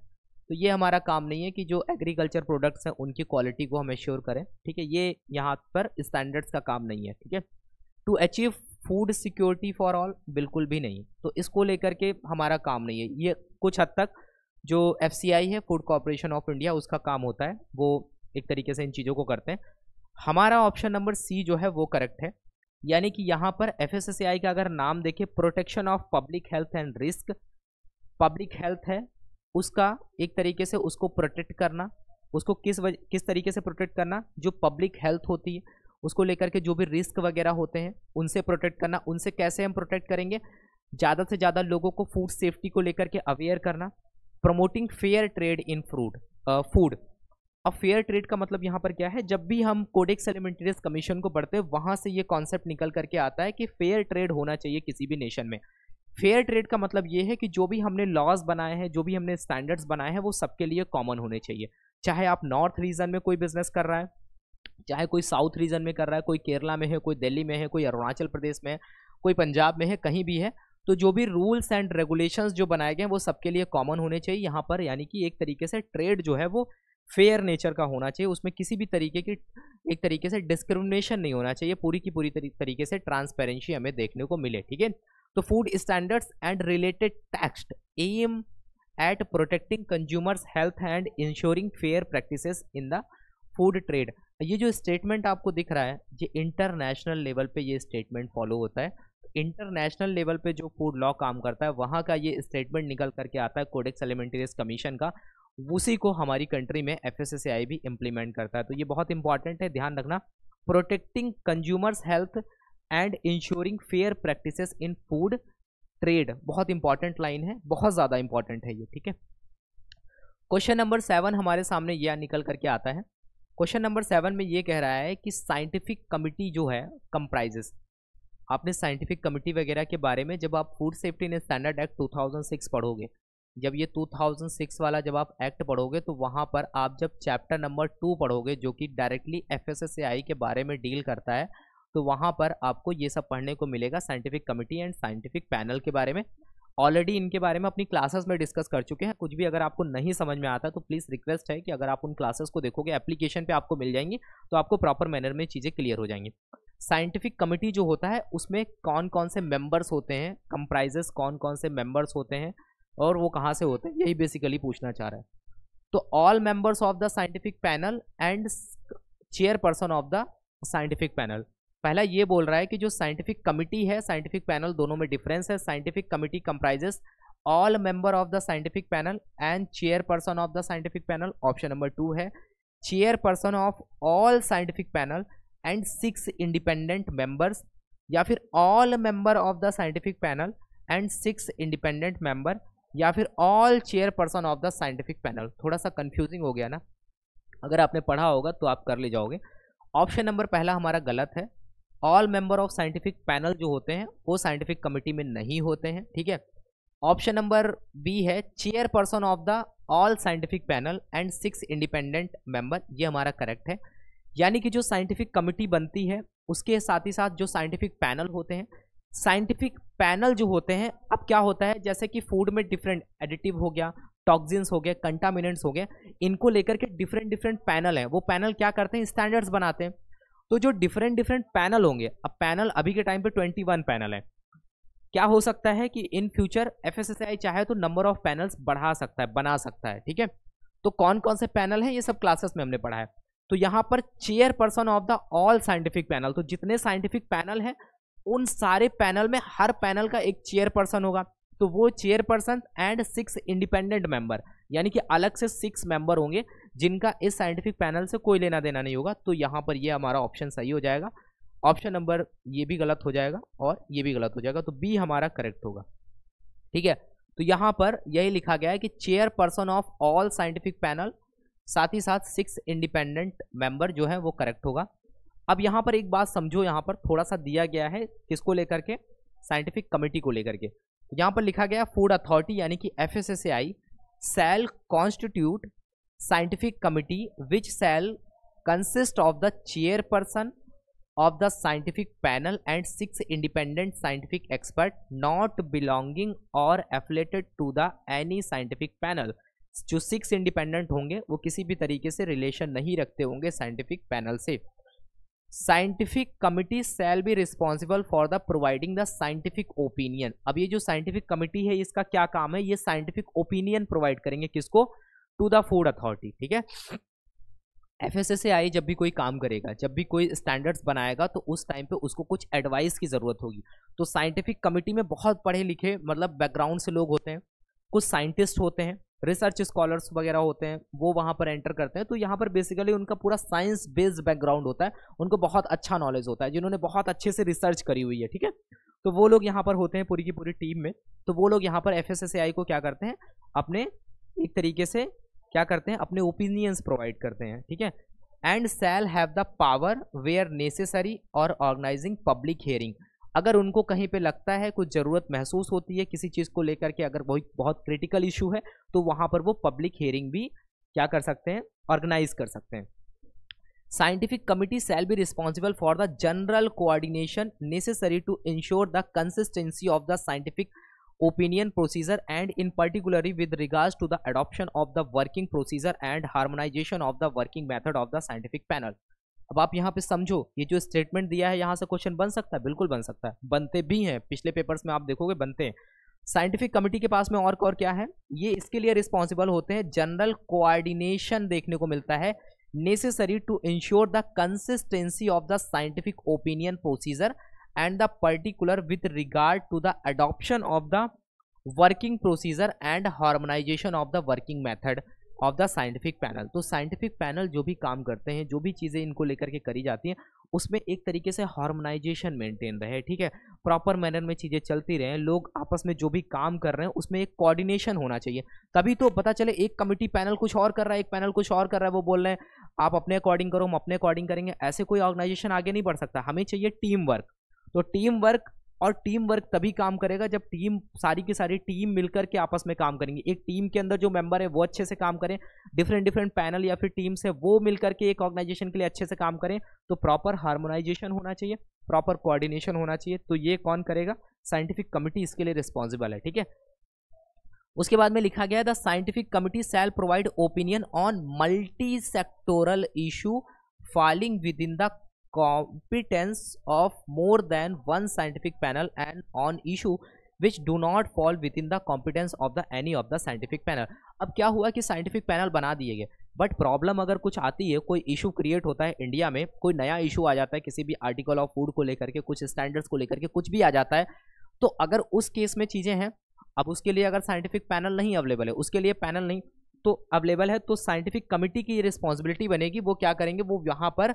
तो ये हमारा काम नहीं है कि जो एग्रीकल्चर प्रोडक्ट्स हैं उनकी क्वालिटी को हम एश्योर करें ठीक है ये यहाँ पर स्टैंडर्ड्स का काम नहीं है ठीक है to achieve food security for all बिल्कुल भी नहीं तो इसको लेकर के हमारा काम नहीं है ये कुछ हद तक जो एफ है फूड कॉरपोरेशन ऑफ इंडिया उसका काम होता है वो एक तरीके से इन चीज़ों को करते हैं हमारा ऑप्शन नंबर सी जो है वो करेक्ट है यानी कि यहाँ पर एफ का अगर नाम देखें protection of public health and risk public health है उसका एक तरीके से उसको प्रोटेक्ट करना उसको किस वज, किस तरीके से प्रोटेक्ट करना जो पब्लिक हेल्थ होती है उसको लेकर के जो भी रिस्क वगैरह होते हैं उनसे प्रोटेक्ट करना उनसे कैसे हम प्रोटेक्ट करेंगे ज़्यादा से ज़्यादा लोगों को फूड सेफ्टी को लेकर के अवेयर करना प्रमोटिंग फेयर ट्रेड इन फ्रूड फूड अब फेयर ट्रेड का मतलब यहाँ पर क्या है जब भी हम कोडेक्स एलिमेंटरीज कमीशन को पढ़ते हैं वहाँ से ये कॉन्सेप्ट निकल करके आता है कि फेयर ट्रेड होना चाहिए किसी भी नेशन में फेयर ट्रेड का मतलब ये है कि जो भी हमने लॉज बनाए हैं जो भी हमने स्टैंडर्ड्स बनाए हैं वो सबके लिए कॉमन होने चाहिए चाहे आप नॉर्थ रीजन में कोई बिजनेस कर रहा है चाहे कोई साउथ रीजन में कर रहा है कोई केरला में है कोई दिल्ली में है कोई अरुणाचल प्रदेश में है कोई पंजाब में है कहीं भी है तो जो भी रूल्स एंड रेगुलेशंस जो बनाए गए हैं वो सबके लिए कॉमन होने चाहिए यहाँ पर यानी कि एक तरीके से ट्रेड जो है वो फेयर नेचर का होना चाहिए उसमें किसी भी तरीके की एक तरीके से डिस्क्रिमिनेशन नहीं होना चाहिए पूरी की पूरी तरीके से ट्रांसपेरेंसी हमें देखने को मिले ठीक है तो food standards and related texts aim at protecting consumers health and ensuring fair practices in the food trade ये जो स्टेटमेंट आपको दिख रहा है ये इंटरनेशनल लेवल पे ये स्टेटमेंट फॉलो होता है इंटरनेशनल लेवल पे जो फूड लॉ काम करता है वहाँ का ये स्टेटमेंट निकल करके आता है कोडेक्स एलिमेंटरीज कमीशन का उसी को हमारी कंट्री में एफ भी इम्प्लीमेंट करता है तो ये बहुत इंपॉर्टेंट है ध्यान रखना protecting consumers health and ensuring fair practices in food trade बहुत इंपॉर्टेंट लाइन है बहुत ज़्यादा इंपॉर्टेंट है ये ठीक है क्वेश्चन नंबर सेवन हमारे सामने यह निकल करके आता है क्वेश्चन नंबर सेवन में ये कह रहा है कि साइंटिफिक कमिटी जो है कंप्राइजेस आपने साइंटिफिक कमिटी वगैरह के बारे में जब आप food safety and standard act 2006 पढ़ोगे जब ये 2006 वाला जब आप एक्ट पढ़ोगे तो वहाँ पर आप जब चैप्टर नंबर टू पढ़ोगे जो कि डायरेक्टली एफ के बारे में डील करता है तो वहाँ पर आपको ये सब पढ़ने को मिलेगा scientific committee and scientific panel के बारे में ऑलरेडी इनके बारे में अपनी क्लासेस में डिस्कस कर चुके हैं कुछ भी अगर आपको नहीं समझ में आता तो प्लीज़ रिक्वेस्ट है कि अगर आप उन क्लासेस को देखोगे एप्लीकेशन पे आपको मिल जाएंगी तो आपको प्रॉपर मैनर में चीज़ें क्लियर हो जाएंगी साइंटिफिक कमिटी जो होता है उसमें कौन कौन से मेंबर्स होते हैं कंप्राइजेस कौन कौन से मेम्बर्स होते हैं और वो कहाँ से होते हैं यही बेसिकली पूछना चाह रहा है तो all members of the scientific panel and chairperson of the scientific panel पहला ये बोल रहा है कि जो साइंटिफिक कमिटी है साइंटिफिक पैनल दोनों में डिफरेंस है scientific committee comprises all member of the scientific panel and chairperson of the scientific panel option number two है chairperson of all scientific panel and six independent members या फिर all member of the scientific panel and six independent member या फिर all chairperson of the scientific panel थोड़ा सा confusing हो गया ना अगर आपने पढ़ा होगा तो आप कर ले जाओगे ऑप्शन नंबर पहला हमारा गलत है all member of scientific panel जो होते हैं वो साइंटिफिक कमेटी में नहीं होते हैं ठीक है ऑप्शन नंबर बी है chairperson of the all scientific panel and six independent member ये हमारा करेक्ट है यानी कि जो साइंटिफिक कमेटी बनती है उसके साथ ही साथ जो साइंटिफिक पैनल होते हैं साइंटिफिक पैनल जो होते हैं अब क्या होता है जैसे कि फूड में डिफरेंट एडिटिव हो गया टॉक्सिन्स हो गए कंटामिनेंट्स हो गए इनको लेकर के डिफरेंट डिफरेंट पैनल हैं वो पैनल क्या करते हैं स्टैंडर्ड्स बनाते हैं तो जो डिफरेंट डिफरेंट पैनल होंगे अब पैनल अभी के टाइम पे 21 पैनल है क्या हो सकता है कि इन फ्यूचर एफ चाहे तो नंबर ऑफ पैनल्स बढ़ा सकता है बना सकता है ठीक है तो कौन कौन से पैनल हैं ये सब क्लासेस में हमने पढ़ा है तो यहाँ पर chairperson of the all scientific panel तो जितने साइंटिफिक पैनल हैं उन सारे पैनल में हर पैनल का एक चेयरपर्सन होगा तो वो chairperson and six independent member यानी कि अलग से सिक्स मेंबर होंगे जिनका इस साइंटिफिक पैनल से कोई लेना देना नहीं होगा तो यहाँ पर ये हमारा ऑप्शन सही हो जाएगा ऑप्शन नंबर ये भी गलत हो जाएगा और ये भी गलत हो जाएगा तो बी हमारा करेक्ट होगा ठीक है तो यहाँ पर यही लिखा गया है कि chairperson of all scientific panel साथ ही साथ सिक्स इंडिपेंडेंट मेंबर जो है वो करेक्ट होगा अब यहाँ पर एक बात समझो यहाँ पर थोड़ा सा दिया गया है किसको लेकर के साइंटिफिक कमेटी को लेकर के यहाँ पर लिखा गया फूड अथॉरिटी यानी कि F S S A I shall constitute scientific committee which shall consist of the chairperson of the scientific panel and six independent scientific expert not belonging और affiliated to the any scientific panel जो six independent होंगे वो किसी भी तरीके से relation नहीं रखते होंगे साइंटिफिक पैनल से scientific committee shall be responsible for the providing the scientific opinion अब ये जो साइंटिफिक कमिटी है इसका क्या काम है ये साइंटिफिक ओपिनियन प्रोवाइड करेंगे किसको टू द फूड अथॉरिटी ठीक है एफ एस एस आई जब भी कोई काम करेगा जब भी कोई स्टैंडर्ड्स बनाएगा तो उस टाइम पे उसको कुछ एडवाइस की ज़रूरत होगी तो साइंटिफिक कमिटी में बहुत पढ़े लिखे मतलब बैकग्राउंड से लोग होते हैं कुछ साइंटिस्ट होते हैं रिसर्च स्कॉलर्स वगैरह होते हैं वो वहाँ पर एंटर करते हैं तो यहाँ पर बेसिकली उनका पूरा साइंस बेस्ड बैकग्राउंड होता है उनको बहुत अच्छा नॉलेज होता है जिन्होंने बहुत अच्छे से रिसर्च करी हुई है ठीक है तो वो लोग यहाँ पर होते हैं पूरी की पूरी टीम में तो वो लोग यहाँ पर एफ को क्या करते हैं अपने एक तरीके से क्या करते हैं अपने ओपिनियंस प्रोवाइड करते हैं ठीक है and shall have the power where necessary और ऑर्गेनाइजिंग पब्लिक हेयरिंग अगर उनको कहीं पे लगता है कुछ ज़रूरत महसूस होती है किसी चीज़ को लेकर के अगर बहुत बहुत क्रिटिकल इशू है तो वहाँ पर वो पब्लिक हेयरिंग भी क्या कर सकते हैं ऑर्गेनाइज कर सकते हैं scientific committee shall be responsible for the general coordination necessary to ensure the consistency of the scientific opinion procedure and in particularly with regard to the adoption of the working procedure and harmonisation of the working method of the scientific panel अब आप यहाँ पे समझो ये जो statement दिया है यहाँ से क्वेश्चन बन सकता है बिल्कुल बन सकता है बनते भी हैं पिछले पेपर्स में आप देखोगे बनते हैं साइंटिफिक कमिटी के पास में और और क्या है ये इसके लिए रिस्पॉन्सिबल होते हैं जनरल कोऑर्डिनेशन देखने को मिलता है necessary to ensure the consistency of the scientific opinion procedure and the particular with regard to the adoption of the working procedure and harmonisation of the working method of the scientific panel तो scientific panel जो भी काम करते हैं जो भी चीज़ें इनको लेकर के करी जाती हैं उसमें एक तरीके से हार्मोनाइजेशन मेंटेन रहे ठीक है प्रॉपर मैनर में चीज़ें चलती रहें लोग आपस में जो भी काम कर रहे हैं उसमें एक कोऑर्डिनेशन होना चाहिए तभी तो पता चले एक कमिटी पैनल कुछ और कर रहा है एक पैनल कुछ और कर रहा है वो बोल रहे हैं आप अपने अकॉर्डिंग करो हम अपने अकॉर्डिंग करेंगे ऐसे कोई ऑर्गेनाइजेशन आगे नहीं बढ़ सकता हमें चाहिए टीम वर्क तो टीम वर्क और टीम वर्क तभी काम करेगा जब टीम सारी की सारी टीम मिलकर के आपस में काम करेंगे एक टीम के अंदर जो मेंबर है वो अच्छे से काम करें डिफरेंट डिफरेंट पैनल या फिर टीम्स है वो मिलकर के एक ऑर्गेनाइजेशन के लिए अच्छे से काम करें तो प्रॉपर हार्मोनाइजेशन होना चाहिए प्रॉपर कोऑर्डिनेशन होना चाहिए तो ये कौन करेगा साइंटिफिक कमिटी इसके लिए रिस्पॉन्सिबल है ठीक है उसके बाद में लिखा गया the scientific committee shall provide opinion on multi sectoral issue falling within the competence of more than one scientific panel and on issue which do not fall within the competence of the any of the scientific panel अब क्या हुआ कि scientific panel बना दिए गए but problem अगर कुछ आती है कोई इशू क्रिएट होता है इंडिया में कोई नया इशू आ जाता है किसी भी आर्टिकल ऑफ फूड को लेकर के कुछ स्टैंडर्ड्स को लेकर के कुछ भी आ जाता है तो अगर उस केस में चीज़ें हैं अब उसके लिए अगर साइंटिफिक पैनल नहीं अवेलेबल है उसके लिए पैनल नहीं तो अवेलेबल है तो साइंटिफिक कमिटी की रिस्पॉन्सिबिलिटी बनेगी वो क्या करेंगे वो यहाँ पर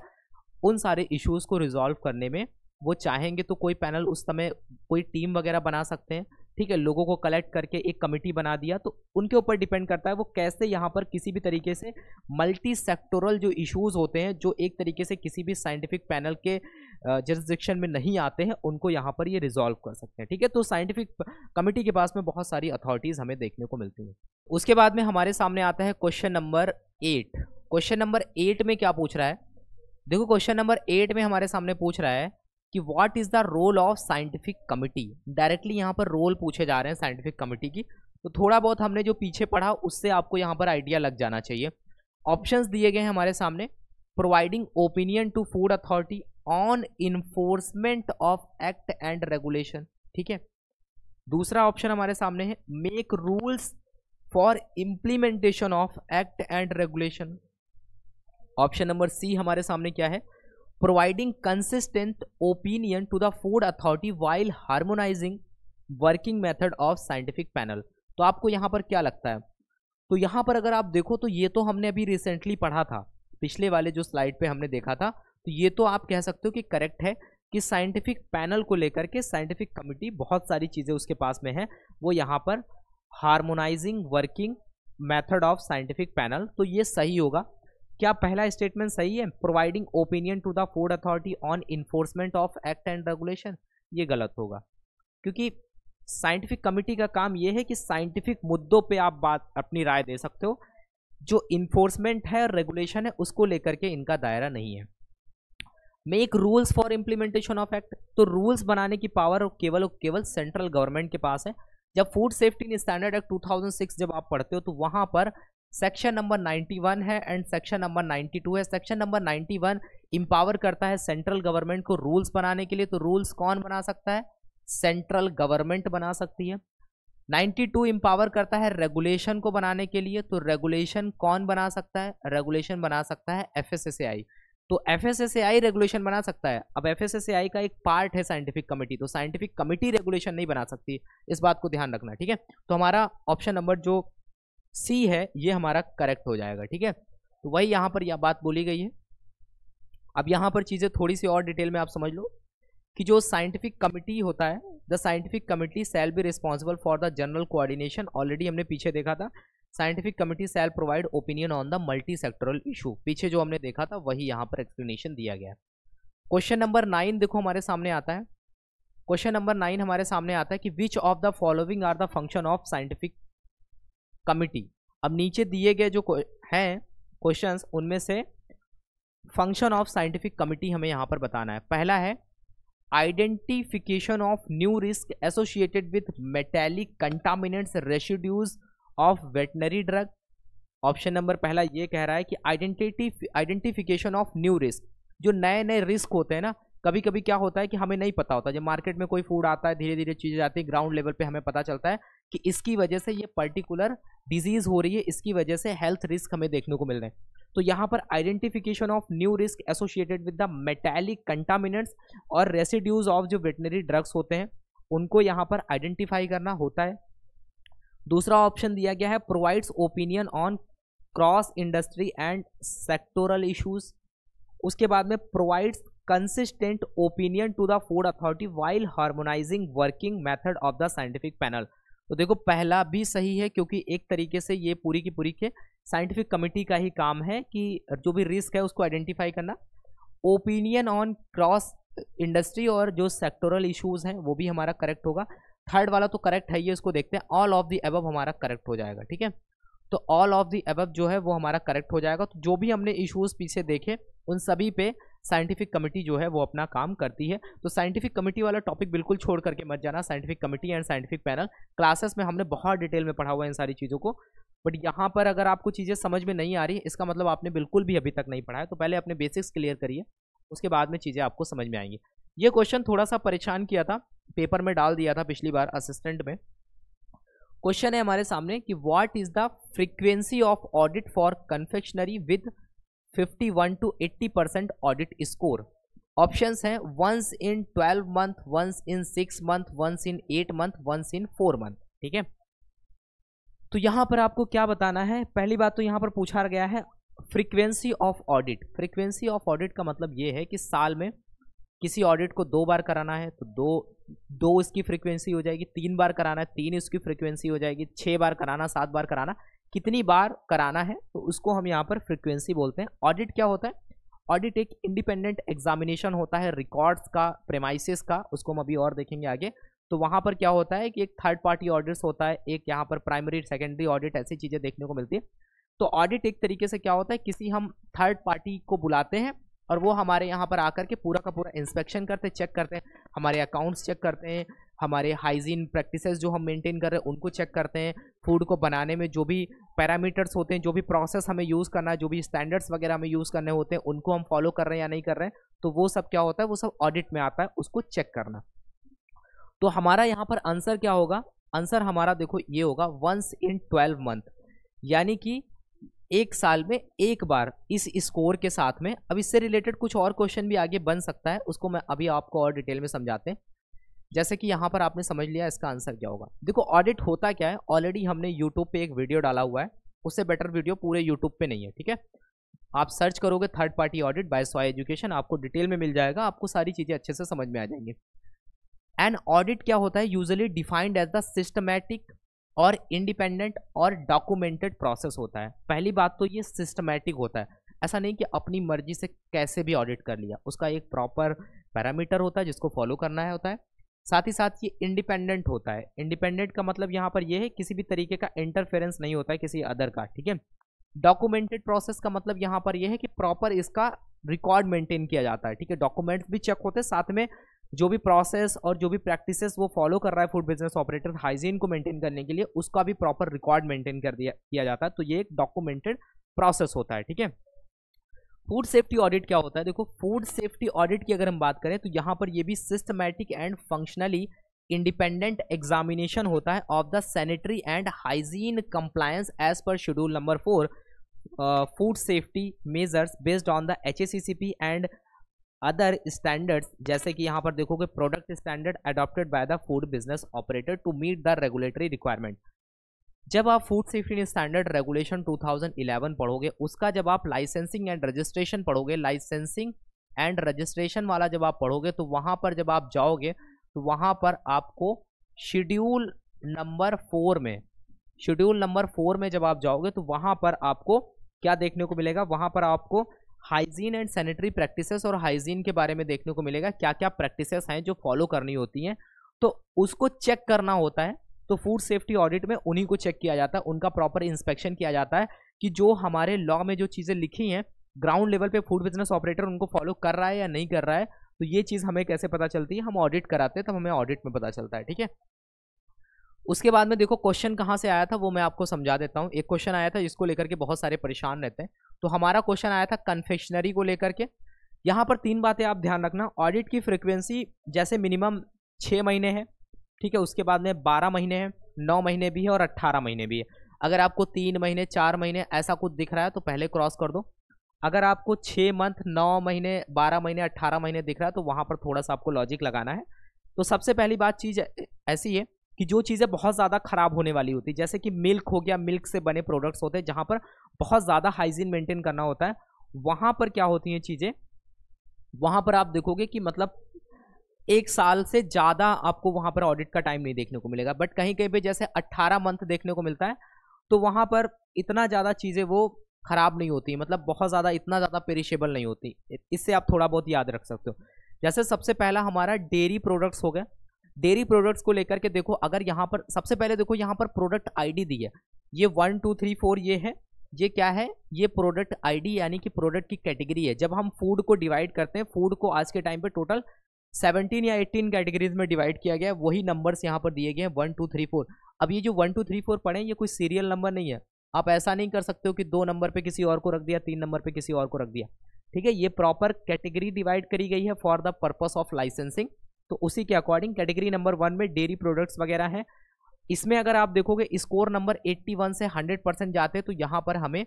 उन सारे इश्यूज़ को रिजॉल्व करने में वो चाहेंगे तो कोई पैनल उस समय कोई टीम वगैरह बना सकते हैं ठीक है लोगों को कलेक्ट करके एक कमेटी बना दिया तो उनके ऊपर डिपेंड करता है वो कैसे यहाँ पर किसी भी तरीके से मल्टी सेक्टोरल जो इश्यूज़ होते हैं जो एक तरीके से किसी भी साइंटिफिक पैनल के जरिस्डिक्शन में नहीं आते हैं उनको यहाँ पर ये यह रिजॉल्व कर सकते हैं ठीक है तो साइंटिफिक कमेटी के पास में बहुत सारी अथॉरिटीज़ हमें देखने को मिलती हैं उसके बाद में हमारे सामने आता है question number eight question number eight में क्या पूछ रहा है देखो क्वेश्चन नंबर एट में हमारे सामने पूछ रहा है कि what is the role of scientific committee directly यहाँ पर रोल पूछे जा रहे हैं साइंटिफिक कमिटी की तो थोड़ा बहुत हमने जो पीछे पढ़ा उससे आपको यहाँ पर आइडिया लग जाना चाहिए ऑप्शंस दिए गए हैं हमारे सामने providing opinion to food authority on enforcement of act and regulation ठीक है दूसरा ऑप्शन हमारे सामने है make rules for implementation of act and regulation option number C हमारे सामने क्या है providing consistent opinion to the food authority while harmonising working method of scientific panel तो आपको यहाँ पर क्या लगता है तो यहाँ पर अगर आप देखो तो ये तो हमने अभी रिसेंटली पढ़ा था पिछले वाले जो स्लाइड पे हमने देखा था तो ये तो आप कह सकते हो कि करेक्ट है कि साइंटिफिक पैनल को लेकर के साइंटिफिक कमिटी बहुत सारी चीज़ें उसके पास में हैं वो यहाँ पर harmonising working method of scientific panel तो ये सही होगा क्या पहला स्टेटमेंट सही है providing opinion to the food authority on enforcement of act and regulation ये गलत होगा क्योंकि साइंटिफिक कमिटी का काम यह है कि साइंटिफिक मुद्दों पे आप बात अपनी राय दे सकते हो जो इन्फोर्समेंट है और रेगुलेशन है उसको लेकर के इनका दायरा नहीं है make rules for implementation of act तो रूल्स बनाने की पावर केवल और केवल सेंट्रल गवर्नमेंट के पास है जब फूड सेफ्टी स्टैंडर्ड एक्ट 2006 जब आप पढ़ते हो तो वहाँ पर सेक्शन नंबर 91 है एंड सेक्शन नंबर 92 है सेक्शन नंबर 91 इम्पावर करता है सेंट्रल गवर्नमेंट को रूल्स बनाने के लिए तो रूल्स कौन बना सकता है सेंट्रल गवर्नमेंट बना सकती है 92 इम्पावर करता है रेगुलेशन को बनाने के लिए तो रेगुलेशन कौन बना सकता है रेगुलेशन बना सकता है एफ तो एफ रेगुलेशन बना सकता है अब एफ का एक पार्ट है साइंटिफिक कमेटी तो साइंटिफिक कमेटी रेगुलेशन नहीं बना सकती इस बात को ध्यान रखना ठीक है तो हमारा ऑप्शन नंबर जो सी है ये हमारा करेक्ट हो जाएगा ठीक है तो वही यहाँ पर यह बात बोली गई है अब यहाँ पर चीज़ें थोड़ी सी और डिटेल में आप समझ लो कि जो साइंटिफिक कमिटी होता है the scientific committee shall be responsible for the general coordination already हमने पीछे देखा था scientific committee shall provide opinion on the multi sectoral issue पीछे जो हमने देखा था वही यहाँ पर एक्सप्लेनेशन दिया गया क्वेश्चन नंबर नाइन देखो हमारे सामने आता है क्वेश्चन नंबर नाइन हमारे सामने आता है कि which of the following are the function of scientific committee अब नीचे दिए गए जो हैं क्वेश्चन उनमें से फंक्शन ऑफ साइंटिफिक कमिटी हमें यहाँ पर बताना है पहला है identification of new risk associated with metallic contaminants residues of veterinary drug option number पहला ये कह रहा है कि identity identification of new risk जो नए नए रिस्क होते हैं ना कभी कभी क्या होता है कि हमें नहीं पता होता जब मार्केट में कोई फूड आता है धीरे धीरे चीज़ें आती है ग्राउंड लेवल पे हमें पता चलता है कि इसकी वजह से ये पर्टिकुलर डिजीज़ हो रही है इसकी वजह से हेल्थ रिस्क हमें देखने को मिल रहे हैं तो यहाँ पर identification of new risk associated with the metallic contaminants और रेसिड्यूज ऑफ जो वेटनरी ड्रग्स होते हैं उनको यहाँ पर आइडेंटिफाई करना होता है दूसरा ऑप्शन दिया गया है provides opinion on cross industry and sectoral issues उसके बाद में provides consistent opinion to the food authority while harmonising working method of the scientific panel तो देखो पहला भी सही है क्योंकि एक तरीके से ये पूरी की पूरी के साइंटिफिक कमिटी का ही काम है कि जो भी रिस्क है उसको आइडेंटिफाई करना ओपिनियन ऑन क्रॉस इंडस्ट्री और जो सेक्टोरल इश्यूज हैं वो भी हमारा करेक्ट होगा थर्ड वाला तो करेक्ट है ये इसको देखते हैं ऑल ऑफ दी एबव हमारा करेक्ट हो जाएगा ठीक है तो ऑल ऑफ दी एबव जो है वो हमारा करेक्ट हो जाएगा तो जो भी हमने इशूज़ पीछे देखे उन सभी पे साइंटिफिक कमेटी जो है वो अपना काम करती है तो साइंटिफिक कमेटी वाला टॉपिक बिल्कुल छोड़ करके मत जाना scientific committee and scientific panel classes में हमने बहुत डिटेल में पढ़ा हुआ है इन सारी चीज़ों को बट यहाँ पर अगर आपको चीज़ें समझ में नहीं आ रही इसका मतलब आपने बिल्कुल भी अभी तक नहीं पढ़ा है तो पहले अपने बेसिक्स क्लियर करिए उसके बाद में चीज़ें आपको समझ में आएंगी ये क्वेश्चन थोड़ा सा परेशान किया था पेपर में डाल दिया था पिछली बार असिस्टेंट में क्वेश्चन है हमारे सामने कि what is the frequency of audit for confectionery with 51 to 80 percent audit score options हैं once in 12 month once in 6 month once in 8 month once in 4 month ठीक है तो यहां पर आपको क्या बताना है पहली बात तो यहां पर पूछा गया है frequency of audit frequency of audit का मतलब यह है कि साल में किसी ऑडिट को दो बार कराना है तो दो दो इसकी फ्रीक्वेंसी हो जाएगी तीन बार कराना है तीन इसकी फ्रीक्वेंसी हो जाएगी छः बार कराना सात बार कराना कितनी बार कराना है तो उसको हम यहाँ पर फ्रिक्वेंसी बोलते हैं ऑडिट क्या होता है ऑडिट एक इंडिपेंडेंट एग्जामिनेशन होता है रिकॉर्ड्स का प्रेमाइसिस का उसको हम अभी और देखेंगे आगे तो वहाँ पर क्या होता है कि एक थर्ड पार्टी ऑडिट्स होता है एक यहाँ पर प्राइमरी सेकेंडरी ऑडिट ऐसी चीज़ें देखने को मिलती है तो ऑडिट एक तरीके से क्या होता है किसी हम थर्ड पार्टी को बुलाते हैं और वो हमारे यहाँ पर आकर के पूरा का पूरा इंस्पेक्शन करते हैं चेक करते हैं हमारे अकाउंट्स चेक करते हैं हमारे हाइजीन प्रैक्टिसेस जो हम मेंटेन कर रहे हैं उनको चेक करते हैं फूड को बनाने में जो भी पैरामीटर्स होते हैं जो भी प्रोसेस हमें यूज़ करना है जो भी स्टैंडर्ड्स वगैरह हमें यूज़ करने होते हैं उनको हम फॉलो कर रहे हैं या नहीं कर रहे हैं तो वो सब क्या होता है वो सब ऑडिट में आता है उसको चेक करना तो हमारा यहाँ पर आंसर क्या होगा आंसर हमारा देखो ये होगा वंस इन ट्वेल्व मंथ यानी कि एक साल में एक बार इस स्कोर के साथ में अब इससे रिलेटेड कुछ और क्वेश्चन भी आगे बन सकता है उसको मैं अभी आपको और डिटेल में समझाते हैं जैसे कि यहाँ पर आपने समझ लिया इसका आंसर क्या होगा देखो ऑडिट होता क्या है ऑलरेडी हमने यूट्यूब पे एक वीडियो डाला हुआ है उससे बेटर वीडियो पूरे यूट्यूब पे नहीं है ठीक है आप सर्च करोगे थर्ड पार्टी ऑडिट बाय सॉ एजुकेशन आपको डिटेल में मिल जाएगा आपको सारी चीज़ें अच्छे से समझ में आ जाएंगी एंड ऑडिट क्या होता है usually defined as the systematic और इंडिपेंडेंट और डॉक्यूमेंटेड प्रोसेस होता है पहली बात तो ये सिस्टमेटिक होता है ऐसा नहीं कि अपनी मर्जी से कैसे भी ऑडिट कर लिया उसका एक प्रॉपर पैरामीटर होता है जिसको फॉलो करना है होता है साथ ही साथ ये इंडिपेंडेंट होता है इंडिपेंडेंट का मतलब यहाँ पर यह है किसी भी तरीके का इंटरफेरेंस नहीं होता है किसी अदर का ठीक है डॉक्यूमेंटेड प्रोसेस का मतलब यहाँ पर यह है कि प्रॉपर इसका रिकॉर्ड मेंटेन किया जाता है ठीक है डॉक्यूमेंट्स भी चेक होते हैं साथ में जो भी प्रोसेस और जो भी प्रैक्टिसेस वो फॉलो कर रहा है फूड बिजनेस ऑपरेटर हाइजीन को मेंटेन करने के लिए उसका भी प्रॉपर रिकॉर्ड मेंटेन कर दिया किया जाता है तो ये एक डॉक्यूमेंटेड प्रोसेस होता है ठीक है फूड सेफ्टी ऑडिट क्या होता है देखो फूड सेफ्टी ऑडिट की अगर हम बात करें तो यहाँ पर यह भी systematic and functionally independent examination होता है of the sanitary and hygiene compliance as per schedule number four food safety measures based on the H and other standards जैसे कि यहाँ पर देखोगे product standard adopted by the food business operator to meet the regulatory requirement जब आप food safety standard regulation 2011 पढ़ोगे उसका जब आप लाइसेंसिंग एंड रजिस्ट्रेशन पढ़ोगे लाइसेंसिंग एंड रजिस्ट्रेशन वाला जब आप पढ़ोगे तो वहाँ पर जब आप जाओगे तो वहाँ पर आपको शेड्यूल नंबर फोर में शेड्यूल नंबर फोर में जब आप जाओगे तो वहाँ पर आपको क्या देखने को मिलेगा वहाँ पर आपको हाइजीन एंड सैनिटरी प्रैक्टिसेस और हाइजीन के बारे में देखने को मिलेगा क्या क्या प्रैक्टिसेस हैं जो फॉलो करनी होती हैं तो उसको चेक करना होता है तो फूड सेफ्टी ऑडिट में उन्हीं को चेक किया जाता है उनका प्रॉपर इंस्पेक्शन किया जाता है कि जो हमारे लॉ में जो चीज़ें लिखी हैं ग्राउंड लेवल पे फूड बिजनेस ऑपरेटर उनको फॉलो कर रहा है या नहीं कर रहा है तो ये चीज़ हमें कैसे पता चलती है हम ऑडिट कराते हैं तब हमें ऑडिट में पता चलता है ठीक है उसके बाद में देखो क्वेश्चन कहाँ से आया था वो मैं आपको समझा देता हूँ एक क्वेश्चन आया था जिसको लेकर के बहुत सारे परेशान रहते हैं तो हमारा क्वेश्चन आया था कन्फेक्शनरी को लेकर के यहाँ पर तीन बातें आप ध्यान रखना ऑडिट की फ्रिक्वेंसी जैसे मिनिमम छः महीने हैं ठीक है उसके बाद में बारह महीने हैं नौ महीने भी है और अट्ठारह महीने भी है अगर आपको तीन महीने चार महीने ऐसा कुछ दिख रहा है तो पहले क्रॉस कर दो अगर आपको छः मंथ नौ महीने बारह महीने अट्ठारह महीने दिख रहा है तो वहाँ पर थोड़ा सा आपको लॉजिक लगाना है तो सबसे पहली बात चीज़ ऐसी है कि जो चीज़ें बहुत ज़्यादा ख़राब होने वाली होती है जैसे कि मिल्क हो गया मिल्क से बने प्रोडक्ट्स होते हैं जहाँ पर बहुत ज़्यादा हाइजीन मेंटेन करना होता है वहाँ पर क्या होती हैं चीज़ें वहाँ पर आप देखोगे कि मतलब एक साल से ज़्यादा आपको वहाँ पर ऑडिट का टाइम नहीं देखने को मिलेगा बट कहीं कहीं पर जैसे अट्ठारह मंथ देखने को मिलता है तो वहाँ पर इतना ज़्यादा चीज़ें वो ख़राब नहीं होती मतलब बहुत ज़्यादा इतना ज़्यादा पेरिशेबल नहीं होती इससे आप थोड़ा बहुत याद रख सकते हो जैसे सबसे पहला हमारा डेयरी प्रोडक्ट्स हो गया डेयरी प्रोडक्ट्स को लेकर के देखो अगर यहाँ पर सबसे पहले देखो यहाँ पर प्रोडक्ट आईडी दी है ये वन टू थ्री फोर ये है ये क्या है ये प्रोडक्ट आईडी यानी कि प्रोडक्ट की कैटेगरी है जब हम फूड को डिवाइड करते हैं फूड को आज के टाइम पे टोटल 17 या 18 कैटेगरीज में डिवाइड किया गया है वही नंबर्स यहाँ पर दिए गए हैं वन टू थ्री फोर अब ये जो वन टू थ्री फोर पढ़े ये कोई सीरियल नंबर नहीं है आप ऐसा नहीं कर सकते हो कि दो नंबर पे किसी और को रख दिया तीन नंबर पे किसी और को रख दिया ठीक है ये प्रॉपर कैटेगरी डिवाइड करी गई है for the purpose of licensing तो उसी के अकॉर्डिंग कैटेगरी नंबर वन में डेयरी प्रोडक्ट्स वगैरह हैं इसमें अगर आप देखोगे स्कोर नंबर 81 से 100 परसेंट जाते हैं तो यहाँ पर हमें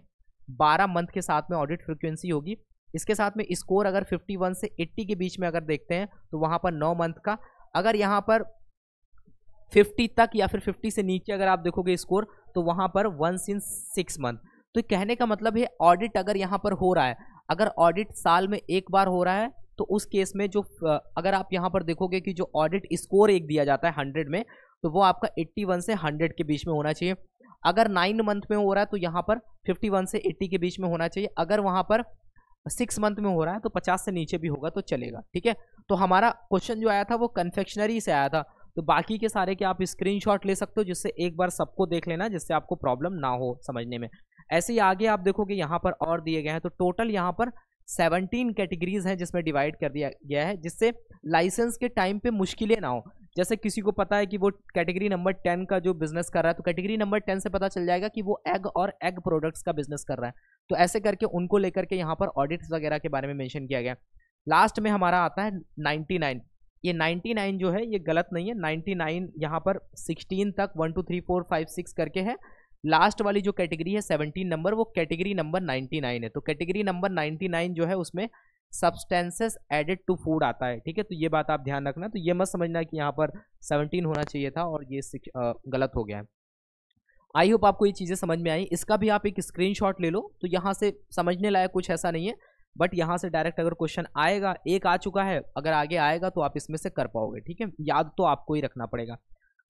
12 मंथ के साथ में ऑडिट फ्रिक्वेंसी होगी इसके साथ में स्कोर अगर 51 से 80 के बीच में अगर देखते हैं तो वहाँ पर 9 मंथ का अगर यहाँ पर 50 तक या फिर 50 से नीचे अगर आप देखोगे स्कोर तो वहाँ पर वन इन सिक्स मंथ तो कहने का मतलब है ऑडिट अगर यहाँ पर हो रहा है अगर ऑडिट साल में एक बार हो रहा है तो उस केस में जो अगर आप यहाँ पर देखोगे कि जो ऑडिट स्कोर एक दिया जाता है हंड्रेड में तो वो आपका एट्टी वन से हंड्रेड के बीच में होना चाहिए अगर नाइन मंथ में हो रहा है तो यहाँ पर फिफ्टी वन से एट्टी के बीच में होना चाहिए अगर वहाँ पर सिक्स मंथ में हो रहा है तो पचास से नीचे भी होगा तो चलेगा ठीक है तो हमारा क्वेश्चन जो आया था वो कन्फेक्शनरी से आया था तो बाकी के सारे के आप शॉट ले सकते हो जिससे एक बार सबको देख लेना जिससे आपको प्रॉब्लम ना हो समझने में ऐसे ही आगे आप देखोगे यहाँ पर और दिए गए हैं तो टोटल यहाँ पर सेवनटीन कैटेगरीज हैं जिसमें डिवाइड कर दिया गया है जिससे लाइसेंस के टाइम पे मुश्किलें ना हो जैसे किसी को पता है कि वो कैटेगरी नंबर टेन का जो बिजनेस कर रहा है तो कैटेगरी नंबर टेन से पता चल जाएगा कि वो एग और एग प्रोडक्ट्स का बिजनेस कर रहा है तो ऐसे करके उनको लेकर के यहाँ पर ऑडिट्स वगैरह के बारे में मैंशन किया गया लास्ट में हमारा आता है नाइन्टी नाइन ये 99 जो है ये गलत नहीं है 99 नाइन यहाँ पर 16 तक 1 2 3 4 5 6 करके है लास्ट वाली जो कैटेगरी है सेवनटीन नंबर वो कैटेगरी नंबर नाइन्टी नाइन है तो कैटेगरी नंबर नाइन्टी नाइन जो है उसमें सब्सटेंसेस एडेड टू फूड आता है ठीक है तो ये बात आप ध्यान रखना तो ये मत समझना कि यहाँ पर सेवनटीन होना चाहिए था और ये गलत हो गया है आई होप आपको ये चीज़ें समझ में आई इसका भी आप एक शॉट ले लो तो यहाँ से समझने लायक कुछ ऐसा नहीं है बट यहाँ से डायरेक्ट अगर क्वेश्चन आएगा एक आ चुका है अगर आगे आएगा तो आप इसमें से कर पाओगे ठीक है याद तो आपको ही रखना पड़ेगा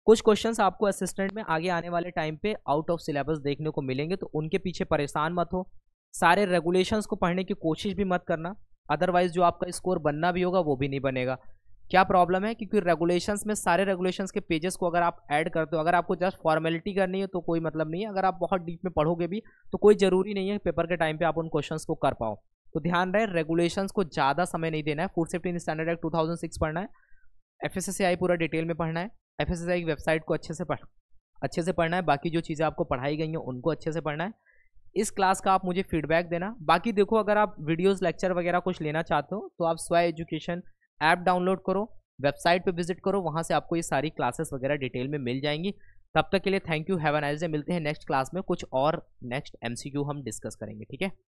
कुछ क्वेश्चंस आपको असिस्टेंट में आगे आने वाले टाइम पे आउट ऑफ सिलेबस देखने को मिलेंगे तो उनके पीछे परेशान मत हो सारे रेगुलेशंस को पढ़ने की कोशिश भी मत करना अदरवाइज जो आपका स्कोर बनना भी होगा वो भी नहीं बनेगा क्या प्रॉब्लम है क्योंकि रेगुलेशंस में सारे रेगुलेशंस के पेजेस को अगर आप ऐड करते हो अगर आपको जस्ट फॉर्मेलिटी करनी है तो कोई मतलब नहीं है अगर आप बहुत डीप में पढ़ोगे भी तो कोई ज़रूरी नहीं है पेपर के टाइम पे आप उन क्वेश्चंस को कर पाओ तो ध्यान रहे रेगुलेशंस को ज़्यादा समय नहीं देना है food safety standard act two पढ़ना है एफ आई पूरा डिटेल में पढ़ना है एफ एस एस आई की वेबसाइट को अच्छे से पढ़ अच्छे से पढ़ना है बाकी जो चीज़ें आपको पढ़ाई गई हैं उनको अच्छे से पढ़ना है इस क्लास का आप मुझे फीडबैक देना बाकी देखो अगर आप वीडियोस लेक्चर वगैरह कुछ लेना चाहते हो तो आप स्वय एजुकेशन ऐप डाउनलोड करो वेबसाइट पे विजिट करो वहाँ से आपको ये सारी क्लासेस वगैरह डिटेल में मिल जाएंगी तब तक के लिए thank you have a nice मिलते हैं नेक्स्ट क्लास में कुछ और नेक्स्ट एम हम डिस्कस करेंगे ठीक है